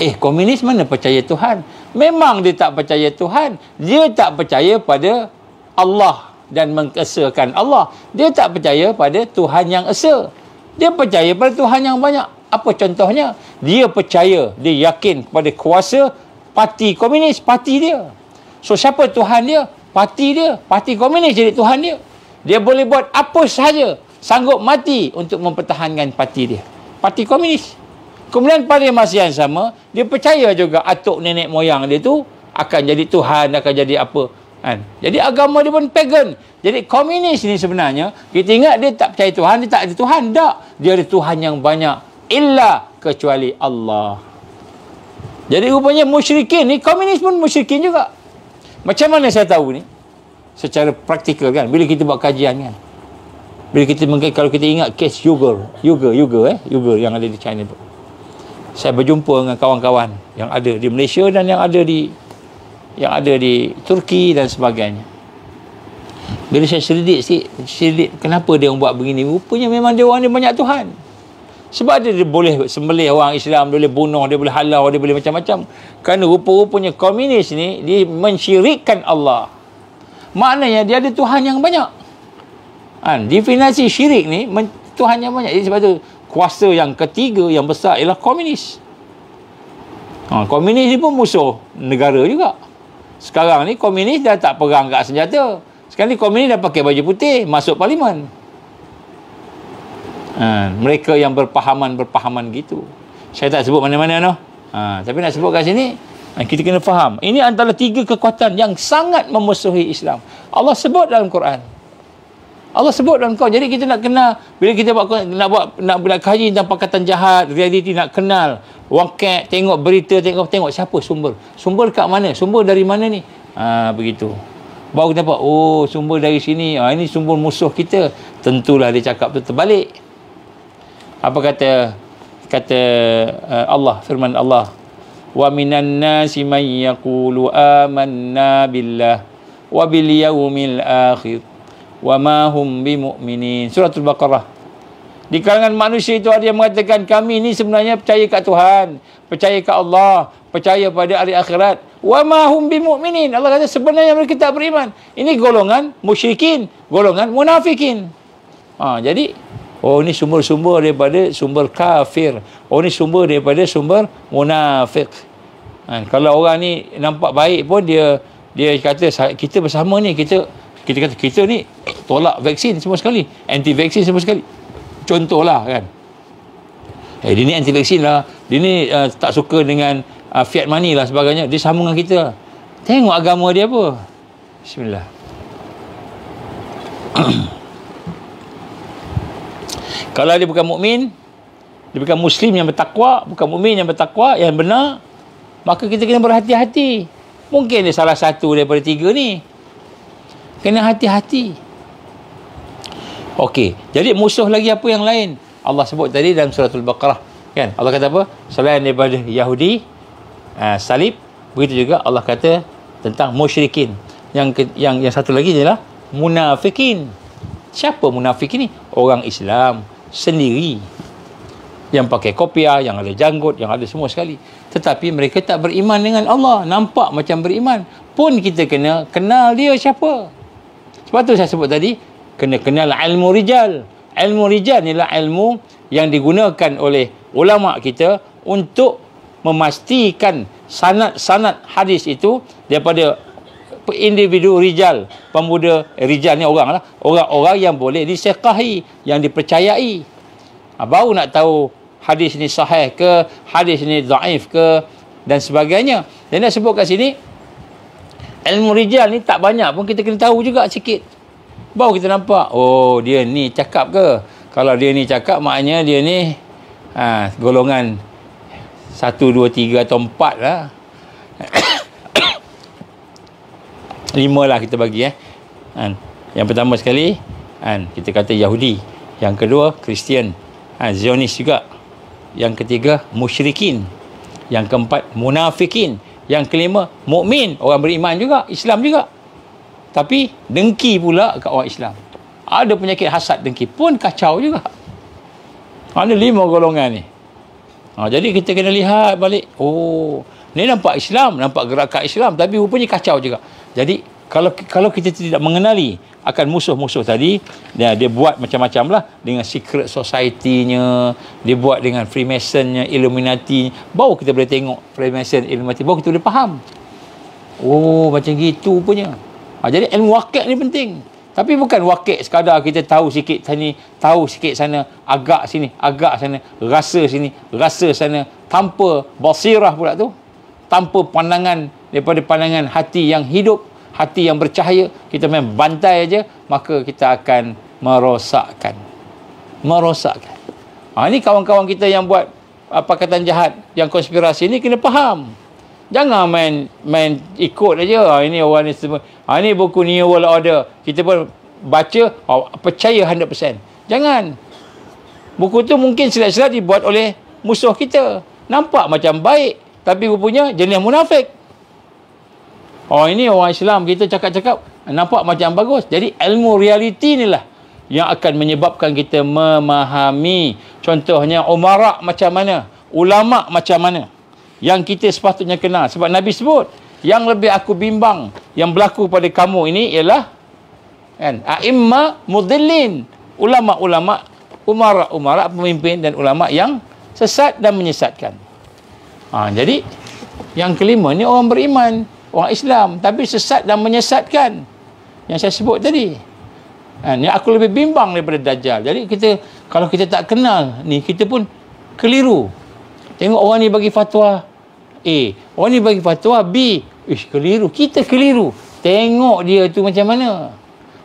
Speaker 1: Eh, komunis mana percaya Tuhan? Memang dia tak percaya Tuhan. Dia tak percaya pada Allah dan mengesakan Allah. Dia tak percaya pada Tuhan yang esa. Dia percaya pada Tuhan yang banyak. Apa contohnya? Dia percaya, dia yakin pada kuasa parti komunis, parti dia. So siapa Tuhan dia? Parti dia. Parti komunis jadi Tuhan dia. Dia boleh buat apa sahaja. Sanggup mati untuk mempertahankan parti dia. Parti komunis. Kemudian pada masa yang sama, dia percaya juga atuk nenek moyang dia tu akan jadi Tuhan, akan jadi apa. Kan? Jadi agama dia pun pagan. Jadi komunis ni sebenarnya, kita ingat dia tak percaya Tuhan, dia tak ada Tuhan. Tak. Dia ada Tuhan yang banyak. Illa kecuali Allah. Jadi rupanya musyrikin ni, komunis pun musyrikin juga. Macam mana saya tahu ni? Secara praktikal kan, bila kita buat kajian kan. Bila kita mungkin kalau kita ingat kes Uyghur, Uyghur, Uyghur eh, Uyghur yang ada di China tu. Saya berjumpa dengan kawan-kawan yang ada di Malaysia dan yang ada di yang ada di Turki dan sebagainya. Bila saya selidik sikit, selidik kenapa dia orang buat begini? Rupanya memang dia orang ni banyak Tuhan. Sebab dia, dia boleh sembelih orang Islam, dia boleh bunuh, dia boleh halau, dia boleh macam-macam. Kerana rupa-rupanya komunis ni, dia mensyirikkan Allah. Maknanya dia ada Tuhan yang banyak. Ha, definasi syirik ni, men- Tuhan yang banyak. Jadi sebab tu, kuasa yang ketiga, yang besar ialah komunis. Ha, komunis ni pun musuh negara juga. Sekarang ni komunis dah tak perang kat senjata. Sekarang ni komunis dah pakai baju putih, masuk parlimen. Ha, mereka yang berpahaman-berpahaman gitu. Saya tak sebut mana-mana no, Ha, tapi nak sebut kat sini, ha, kita kena faham. Ini antara tiga kekuatan yang sangat memusuhi Islam. Allah sebut dalam Quran. Allah sebut dalam Quran. Jadi kita nak kenal bila kita buat nak buat nak, nak kaji tentang pakatan jahat, realiti nak kenal wangkat, tengok berita, tengok tengok siapa sumber. Sumber kat mana? Sumber dari mana ni? Ha, begitu. Baru kita dapat, oh sumber dari sini, ha, ini sumber musuh kita. Tentulah dia cakap tu terbalik apa kata kata uh, Allah firman Allah wa minan nasi may yaqulu amanna billah wa bil yaumil akhir wa ma hum bimumin suratul baqarah di kalangan manusia itu ada yang mengatakan kami ini sebenarnya percaya kat Tuhan, percaya kat Allah, percaya pada hari akhirat. Wa ma hum bimumin. Allah kata sebenarnya mereka tak beriman. Ini golongan musyrikin, golongan munafikin. Ha, jadi Oh ini sumber-sumber daripada sumber kafir. Oh ini sumber daripada sumber munafik. Ha, kalau orang ni nampak baik pun dia dia kata kita bersama ni kita kita kata kita ni tolak vaksin semua sekali. Anti vaksin semua sekali. Contohlah kan. Eh hey, dia ni anti vaksin lah. Dia ni uh, tak suka dengan uh, fiat money lah sebagainya. Dia sama dengan kita. Tengok agama dia apa. Bismillah. Kalau dia bukan mukmin, dia bukan muslim yang bertakwa, bukan mukmin yang bertakwa yang benar, maka kita kena berhati-hati. Mungkin dia salah satu daripada tiga ni. Kena hati-hati. Okey, jadi musuh lagi apa yang lain? Allah sebut tadi dalam surah Al-Baqarah, kan? Allah kata apa? Selain daripada Yahudi, uh, salib, begitu juga Allah kata tentang musyrikin. Yang yang yang satu lagi ialah munafikin. Siapa munafik ni? Orang Islam sendiri yang pakai kopiah, yang ada janggut, yang ada semua sekali. Tetapi mereka tak beriman dengan Allah. Nampak macam beriman. Pun kita kena kenal dia siapa. Sebab tu saya sebut tadi, kena kenal ilmu rijal. Ilmu rijal ni lah ilmu yang digunakan oleh ulama kita untuk memastikan sanat-sanat hadis itu daripada individu rijal pemuda rijal ni orang lah orang-orang yang boleh disekahi yang dipercayai ha, baru nak tahu hadis ni sahih ke hadis ni zaif ke dan sebagainya dan dia sebut kat sini ilmu rijal ni tak banyak pun kita kena tahu juga sikit baru kita nampak oh dia ni cakap ke kalau dia ni cakap maknanya dia ni ha, golongan satu, dua, tiga atau empat lah lima lah kita bagi eh. Kan. Yang pertama sekali kan kita kata Yahudi. Yang kedua Kristian. Kan Zionis juga. Yang ketiga musyrikin. Yang keempat munafikin. Yang kelima mukmin, orang beriman juga, Islam juga. Tapi dengki pula kat orang Islam. Ada penyakit hasad dengki pun kacau juga. Ada lima golongan ni. Ha, jadi kita kena lihat balik. Oh, ni nampak Islam, nampak gerakan Islam tapi rupanya kacau juga. Jadi kalau kalau kita tidak mengenali akan musuh-musuh tadi dia, dia buat macam-macam lah dengan secret society-nya dia buat dengan Freemason-nya Illuminati baru kita boleh tengok Freemason Illuminati baru kita boleh faham oh macam gitu punya ha, jadi ilmu wakil ni penting tapi bukan wakil sekadar kita tahu sikit sini tahu sikit sana agak sini agak sana rasa sini rasa sana tanpa basirah pula tu tanpa pandangan daripada pandangan hati yang hidup, hati yang bercahaya, kita main bantai aja, maka kita akan merosakkan. Merosakkan. Ha, ini kawan-kawan kita yang buat apa ah, kata jahat yang konspirasi ini kena faham. Jangan main main ikut aja. Ha, ini orang ni semua. Ha, ini buku New World Order. Kita pun baca ha, percaya 100%. Jangan. Buku tu mungkin silap-silap dibuat oleh musuh kita. Nampak macam baik tapi rupanya jenis munafik. Oh ini orang Islam kita cakap-cakap nampak macam bagus. Jadi ilmu realiti inilah yang akan menyebabkan kita memahami contohnya umara macam mana, ulama macam mana yang kita sepatutnya kenal sebab Nabi sebut yang lebih aku bimbang yang berlaku pada kamu ini ialah kan a'imma mudhillin ulama-ulama umara-umara pemimpin dan ulama yang sesat dan menyesatkan Ha, jadi yang kelima ni orang beriman, orang Islam tapi sesat dan menyesatkan yang saya sebut tadi. Ha, ni aku lebih bimbang daripada Dajjal. Jadi kita kalau kita tak kenal ni kita pun keliru. Tengok orang ni bagi fatwa A, orang ni bagi fatwa B. Ish keliru, kita keliru. Tengok dia tu macam mana.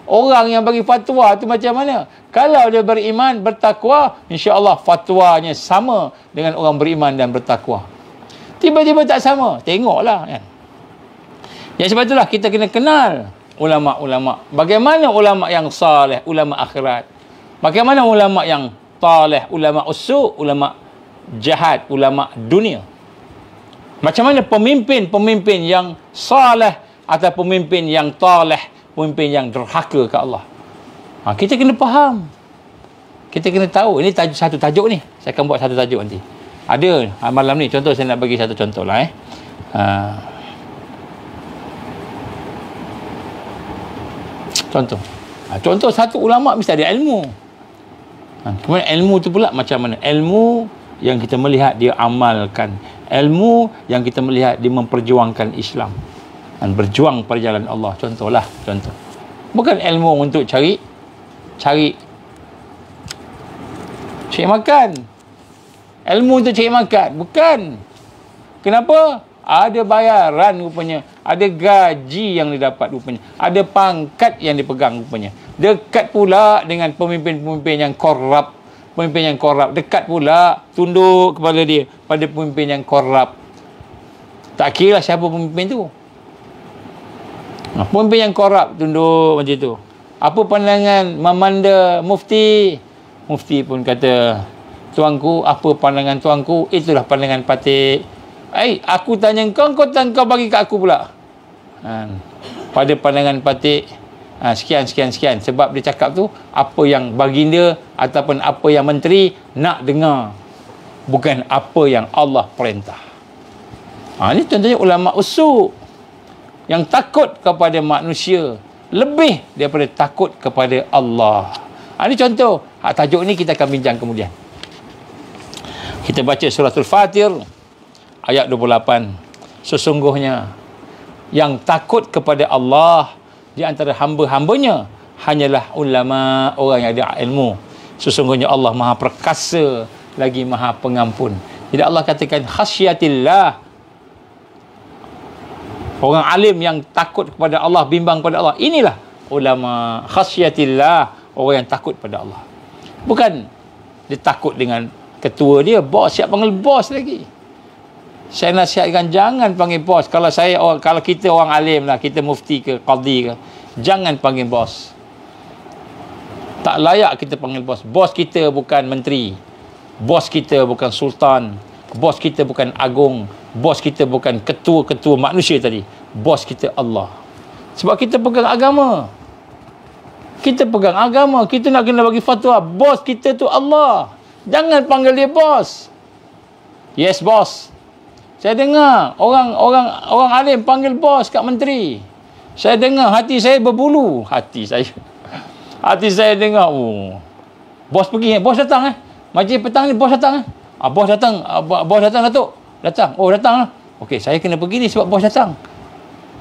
Speaker 1: Orang yang bagi fatwa tu macam mana? Kalau dia beriman, bertakwa, insya-Allah fatwanya sama dengan orang beriman dan bertakwa. Tiba-tiba tak sama. Tengoklah kan. Ya sebab itulah kita kena kenal ulama-ulama. Bagaimana ulama yang saleh, ulama akhirat. Bagaimana ulama yang taleh, ulama usu, ulama jahat, ulama dunia. Macam mana pemimpin-pemimpin yang saleh atau pemimpin yang taleh, pemimpin yang derhaka ke Allah. Ha, kita kena faham. Kita kena tahu. Ini tajuk, satu tajuk ni. Saya akan buat satu tajuk nanti ada ah, malam ni contoh saya nak bagi satu contoh lah eh ha. contoh ha, contoh satu ulama mesti ada ilmu ha, kemudian ilmu tu pula macam mana ilmu yang kita melihat dia amalkan ilmu yang kita melihat dia memperjuangkan Islam dan berjuang perjalanan Allah contohlah contoh bukan ilmu untuk cari cari cari makan Ilmu untuk cari makan. Bukan. Kenapa? Ada bayaran rupanya. Ada gaji yang didapat rupanya. Ada pangkat yang dipegang rupanya. Dekat pula dengan pemimpin-pemimpin yang korup. Pemimpin yang korup. Dekat pula tunduk kepada dia. Pada pemimpin yang korup. Tak kira lah siapa pemimpin tu. Pemimpin yang korup tunduk macam tu. Apa pandangan memanda mufti? Mufti pun kata tuanku apa pandangan tuanku itulah pandangan patik eh aku tanya kau kau tanya kau bagi kat aku pula ha. pada pandangan patik ha. sekian sekian sekian sebab dia cakap tu apa yang baginda ataupun apa yang menteri nak dengar bukan apa yang Allah perintah ha. ini contohnya ulama usuk yang takut kepada manusia lebih daripada takut kepada Allah. Ha, ini contoh. Ha, tajuk ini kita akan bincang kemudian kita baca surah Al-Fatir ayat 28 sesungguhnya yang takut kepada Allah di antara hamba-hambanya hanyalah ulama orang yang ada ilmu sesungguhnya Allah maha perkasa lagi maha pengampun jadi Allah katakan khasyiatillah orang alim yang takut kepada Allah bimbang kepada Allah inilah ulama khasyiatillah orang yang takut kepada Allah bukan dia takut dengan ketua dia bos siap panggil bos lagi saya nasihatkan jangan panggil bos kalau saya orang, oh, kalau kita orang alim lah kita mufti ke qadi ke jangan panggil bos tak layak kita panggil bos bos kita bukan menteri bos kita bukan sultan bos kita bukan agung bos kita bukan ketua-ketua manusia tadi bos kita Allah sebab kita pegang agama kita pegang agama kita nak kena bagi fatwa bos kita tu Allah Jangan panggil dia bos. Yes, bos. Saya dengar orang orang orang alim panggil bos kat menteri. Saya dengar hati saya berbulu. Hati saya. Hati saya dengar. Oh. Bos pergi. Eh. Bos datang. Eh. Majlis petang ni bos datang. Eh. Ah, bos datang. Ah, bos datang, Datuk. Datang. Oh, datang. Eh. Okey, saya kena pergi ni sebab bos datang.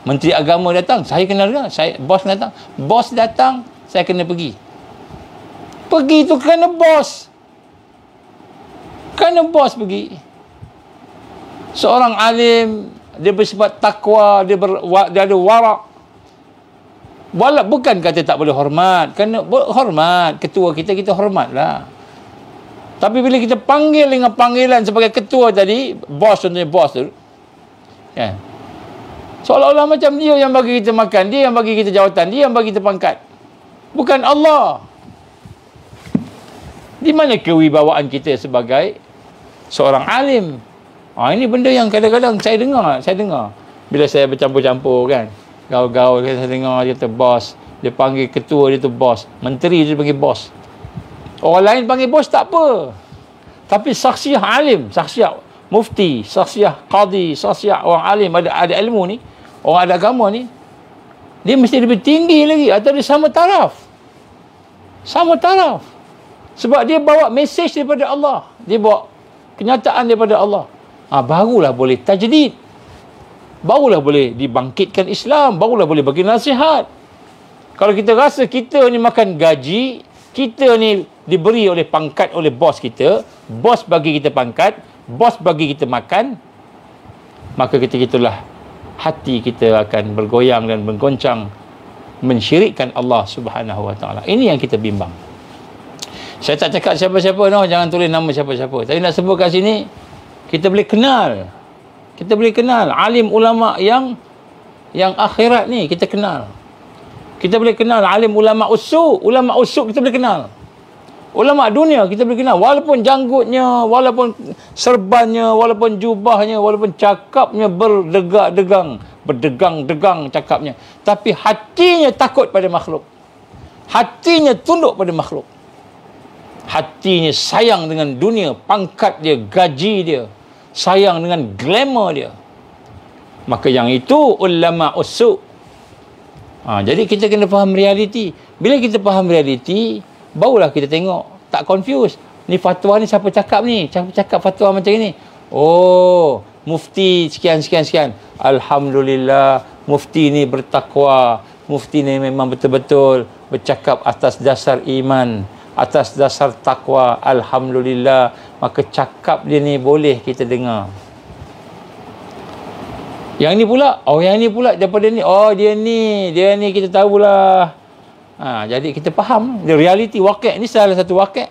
Speaker 1: Menteri agama datang. Saya kena datang. Saya, bos datang. Bos datang. Saya kena pergi. Pergi tu kena Bos kerana bos pergi seorang alim dia bersifat takwa dia, ber, dia ada warak Walau bukan kata tak boleh hormat kerana hormat ketua kita kita hormatlah tapi bila kita panggil dengan panggilan sebagai ketua tadi bos contohnya bos tu kan seolah-olah macam dia yang bagi kita makan dia yang bagi kita jawatan dia yang bagi kita pangkat bukan Allah di mana kewibawaan kita sebagai seorang alim. Ha, ini benda yang kadang-kadang saya dengar, saya dengar. Bila saya bercampur-campur kan, gaul-gaul kan, saya dengar dia kata bos, dia panggil ketua dia tu bos, menteri dia panggil bos. Orang lain panggil bos tak apa. Tapi saksi alim, saksi mufti, saksi qadi, saksi orang alim ada ada ilmu ni, orang ada agama ni, dia mesti lebih tinggi lagi atau dia sama taraf. Sama taraf. Sebab dia bawa mesej daripada Allah. Dia bawa kenyataan daripada Allah ha, barulah boleh tajdid barulah boleh dibangkitkan Islam barulah boleh bagi nasihat kalau kita rasa kita ni makan gaji kita ni diberi oleh pangkat oleh bos kita bos bagi kita pangkat bos bagi kita makan maka kita itulah hati kita akan bergoyang dan menggoncang mensyirikkan Allah Subhanahu wa taala ini yang kita bimbang saya tak cakap siapa-siapa no, jangan tulis nama siapa-siapa. Tapi nak sebut kat sini kita boleh kenal. Kita boleh kenal alim ulama yang yang akhirat ni kita kenal. Kita boleh kenal alim ulama usuk, ulama usuk kita boleh kenal. Ulama dunia kita boleh kenal walaupun janggutnya, walaupun serbannya, walaupun jubahnya, walaupun cakapnya berdegak-degang, berdegang-degang cakapnya, tapi hatinya takut pada makhluk. Hatinya tunduk pada makhluk hatinya sayang dengan dunia, pangkat dia, gaji dia, sayang dengan glamour dia. Maka yang itu ulama usuk. Ha, jadi kita kena faham realiti. Bila kita faham realiti, barulah kita tengok. Tak confuse. Ni fatwa ni siapa cakap ni? Siapa cakap fatwa macam ni? Oh, mufti sekian-sekian-sekian. Alhamdulillah, mufti ni bertakwa. Mufti ni memang betul-betul bercakap atas dasar iman. Iman atas dasar takwa alhamdulillah maka cakap dia ni boleh kita dengar yang ni pula oh yang ni pula daripada ni oh dia ni dia ni kita tahulah ha, jadi kita faham the reality wakil ni salah satu wakil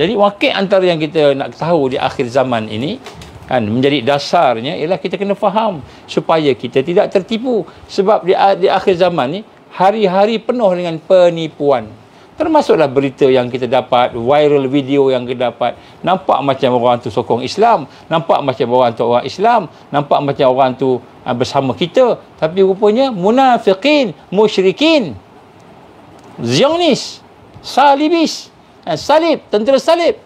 Speaker 1: jadi wakil antara yang kita nak tahu di akhir zaman ini kan menjadi dasarnya ialah kita kena faham supaya kita tidak tertipu sebab di, di akhir zaman ni hari-hari penuh dengan penipuan. Termasuklah berita yang kita dapat, viral video yang kita dapat. Nampak macam orang tu sokong Islam. Nampak macam orang tu orang Islam. Nampak macam orang tu uh, bersama kita. Tapi rupanya munafiqin, musyrikin. Zionis, salibis, eh, salib, tentera salib.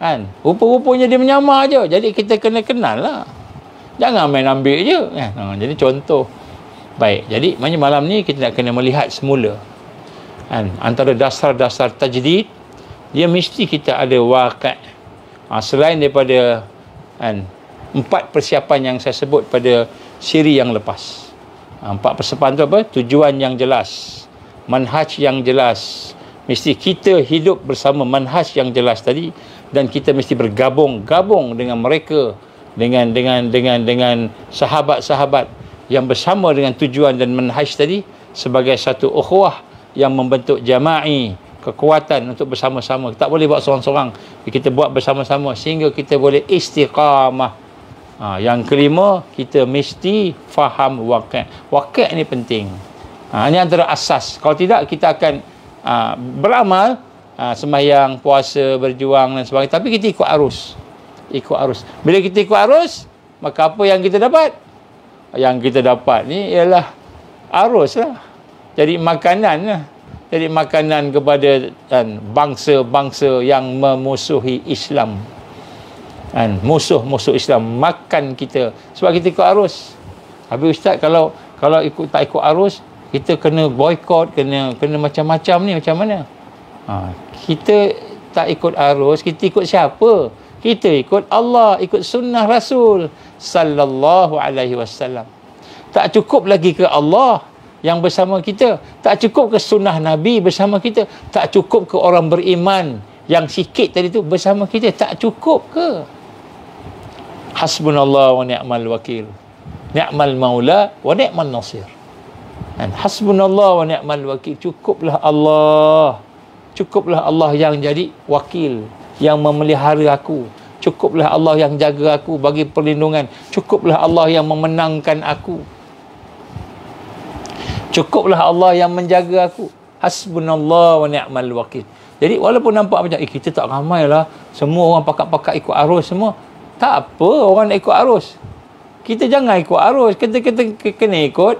Speaker 1: Kan? Rupa-rupanya dia menyamar je. Jadi kita kena kenal lah. Jangan main ambil je. Kan? jadi contoh. Baik, jadi malam ni kita nak kena melihat semula Kan? Antara dasar-dasar tajdid, dia mesti kita ada wakat. Ha, selain daripada kan, empat persiapan yang saya sebut pada siri yang lepas. Ha, empat persiapan itu apa? Tujuan yang jelas. Manhaj yang jelas. Mesti kita hidup bersama manhaj yang jelas tadi dan kita mesti bergabung-gabung dengan mereka dengan dengan dengan dengan sahabat-sahabat yang bersama dengan tujuan dan manhaj tadi sebagai satu ukhuwah yang membentuk jama'i kekuatan untuk bersama-sama tak boleh buat seorang-seorang kita buat bersama-sama sehingga kita boleh istiqamah ha, yang kelima kita mesti faham wakil wakil ni penting ha, ini antara asas kalau tidak kita akan ha, beramal ha, sembahyang puasa berjuang dan sebagainya tapi kita ikut arus ikut arus bila kita ikut arus maka apa yang kita dapat yang kita dapat ni ialah arus lah jadi makanannya eh? jadi makanan kepada kan, bangsa-bangsa yang memusuhi Islam kan, musuh-musuh Islam makan kita sebab kita ikut arus habis ustaz kalau kalau ikut tak ikut arus kita kena boykot kena kena macam-macam ni macam mana ha, kita tak ikut arus kita ikut siapa kita ikut Allah ikut sunnah Rasul sallallahu alaihi wasallam tak cukup lagi ke Allah yang bersama kita tak cukup ke sunnah nabi bersama kita tak cukup ke orang beriman yang sikit tadi tu bersama kita tak cukup ke hasbunallah wa ni'mal wakil ni'mal maula wa ni'mal nasir dan hasbunallah wa ni'mal wakil cukuplah Allah cukuplah Allah yang jadi wakil yang memelihara aku cukuplah Allah yang jaga aku bagi perlindungan cukuplah Allah yang memenangkan aku Cukuplah Allah yang menjaga aku. Hasbunallah wa ni'mal wakil. Jadi walaupun nampak macam eh, kita tak ramai lah. Semua orang pakat-pakat ikut arus semua. Tak apa orang nak ikut arus. Kita jangan ikut arus. Kita, kita kena ikut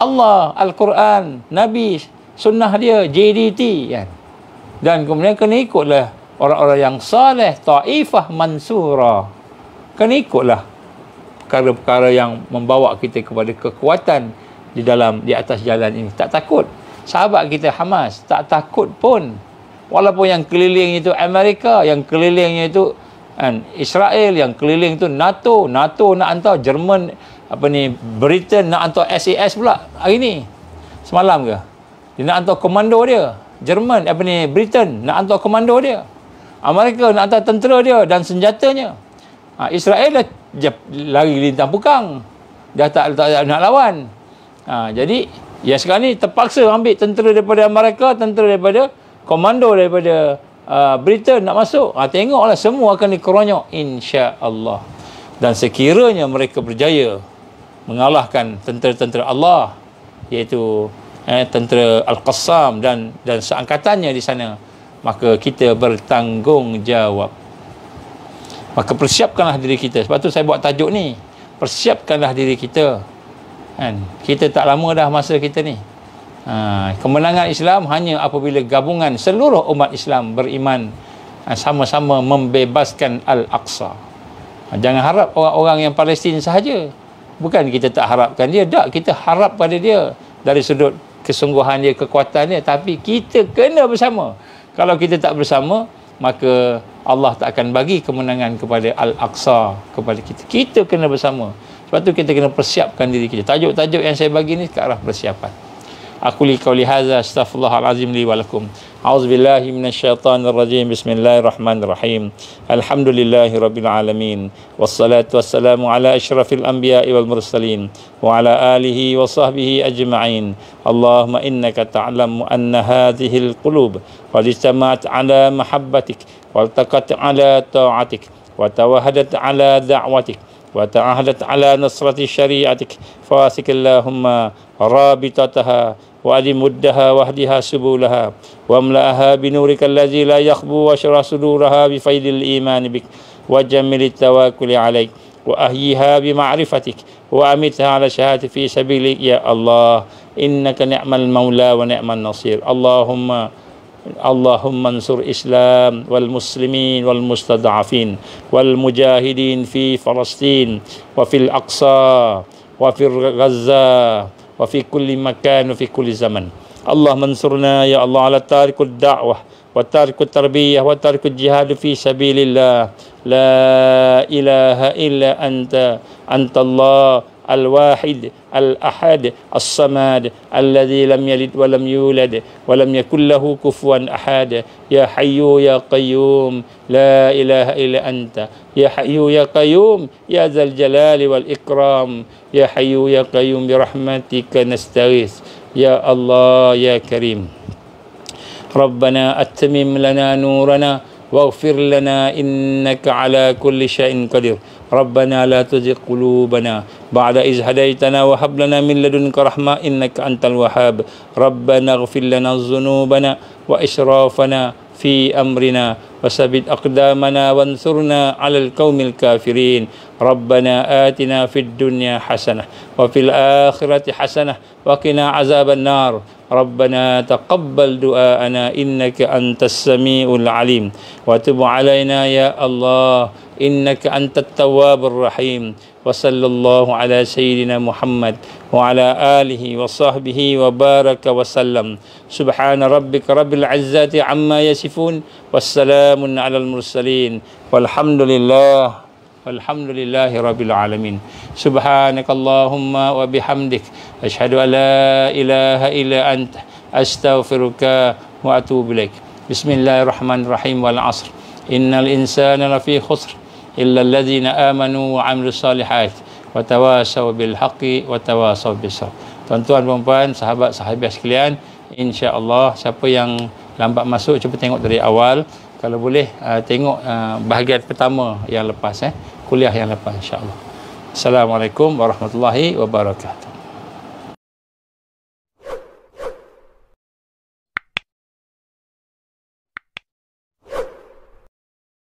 Speaker 1: Allah, Al-Quran, Nabi, sunnah dia, JDT. Kan? Dan kemudian kena ikutlah orang-orang yang salih, ta'ifah, mansurah. Kena ikutlah perkara-perkara yang membawa kita kepada kekuatan di dalam di atas jalan ini tak takut sahabat kita Hamas tak takut pun walaupun yang keliling itu Amerika yang kelilingnya itu kan, Israel yang keliling itu NATO NATO nak hantar Jerman apa ni Britain nak hantar SAS pula hari ni semalam ke dia nak hantar komando dia Jerman apa ni Britain nak hantar komando dia Amerika nak hantar tentera dia dan senjatanya ha, Israel dah lari lintang pukang dah tak, tak, tak nak lawan Ha, jadi ya sekarang ni terpaksa ambil tentera daripada Amerika, tentera daripada komando daripada uh, Britain nak masuk. Ha, tengoklah semua akan dikeronyok insya Allah. Dan sekiranya mereka berjaya mengalahkan tentera-tentera Allah iaitu eh, tentera Al-Qassam dan dan seangkatannya di sana maka kita bertanggungjawab maka persiapkanlah diri kita sebab tu saya buat tajuk ni persiapkanlah diri kita kan? kita tak lama dah masa kita ni ha, kemenangan Islam hanya apabila gabungan seluruh umat Islam beriman ha, sama-sama membebaskan Al-Aqsa ha, jangan harap orang-orang yang Palestin sahaja bukan kita tak harapkan dia tak kita harap pada dia dari sudut kesungguhan dia kekuatan dia tapi kita kena bersama kalau kita tak bersama maka Allah tak akan bagi kemenangan kepada Al-Aqsa kepada kita kita kena bersama sebab tu kita kena persiapkan diri kita. Tajuk-tajuk yang saya bagi ni ke arah persiapan. Aku li kauli hadza astaghfirullahalazim li wa lakum. A'udzubillahi minasyaitonirrajim. Bismillahirrahmanirrahim. Alhamdulillahi rabbil alamin. Wassalatu wassalamu ala asyrafil anbiya'i wal mursalin wa ala alihi wa sahbihi ajma'in. Allahumma innaka ta'lamu anna hadhihi al-qulub qad istama'at ala mahabbatik wa ala ta'atik wa tawahadat ala da'watik وتعهدت على نصرة شريعتك فواسك اللهم رابطتها وأدم واهدها سبولها واملأها بنورك الذي لا يخبو واشرح صدورها بفيض الإيمان بك وجمل التواكل عليك وأهيها بمعرفتك وأمتها على شهادة في سبيلك يا الله إنك نعم المولى ونعم النصير اللهم اللهم انصر الاسلام والمسلمين والمستضعفين والمجاهدين في فلسطين وفي الاقصى وفي غزه وفي كل مكان وفي كل زمن اللهم انصرنا يا الله على تارك الدعوه وتارك التربيه وتارك الجهاد في سبيل الله لا اله الا انت انت الله الواحد الأحد الصمد الذي لم يلد ولم يولد ولم يكن له كفوا أحد يا حي يا قيوم لا إله إلا أنت يا حي يا قيوم يا ذا الجلال والإكرام يا حي يا قيوم برحمتك نستغيث يا الله يا كريم ربنا أتمم لنا نورنا واغفر لنا إنك على كل شيء قدير ربنا لا تزغ قلوبنا بعد إذ هديتنا وهب لنا من لدنك رحمة إنك أنت الوهاب ربنا اغفر لنا ذنوبنا وإسرافنا في أمرنا وثبت أقدامنا وانصرنا على القوم الكافرين ربنا آتنا في الدنيا حسنة وفي الآخرة حسنة وقنا عذاب النار ربنا تقبل دعاءنا إنك أنت السميع العليم وتب علينا يا الله إنك أنت التواب الرحيم وصلى الله على سيدنا محمد وعلى آله وصحبه وبارك وسلم سبحان ربك رب العزة عما يصفون والسلام على المرسلين والحمد لله والحمد لله رب العالمين سبحانك اللهم وبحمدك أشهد أن لا إله إلا أنت أستغفرك وأتوب إليك بسم الله الرحمن الرحيم والعصر إن الإنسان لفي خسر إلا الذين آمنوا وعملوا الصالحات وتواصوا بالحق وتواصوا بالصبر Tuan-tuan, puan-puan, sahabat, sahabat sekalian Insya Allah siapa yang lambat masuk Cuba tengok dari awal Kalau boleh uh, tengok uh, bahagian pertama yang lepas eh. Kuliah yang lepas Insya Allah. Assalamualaikum warahmatullahi wabarakatuh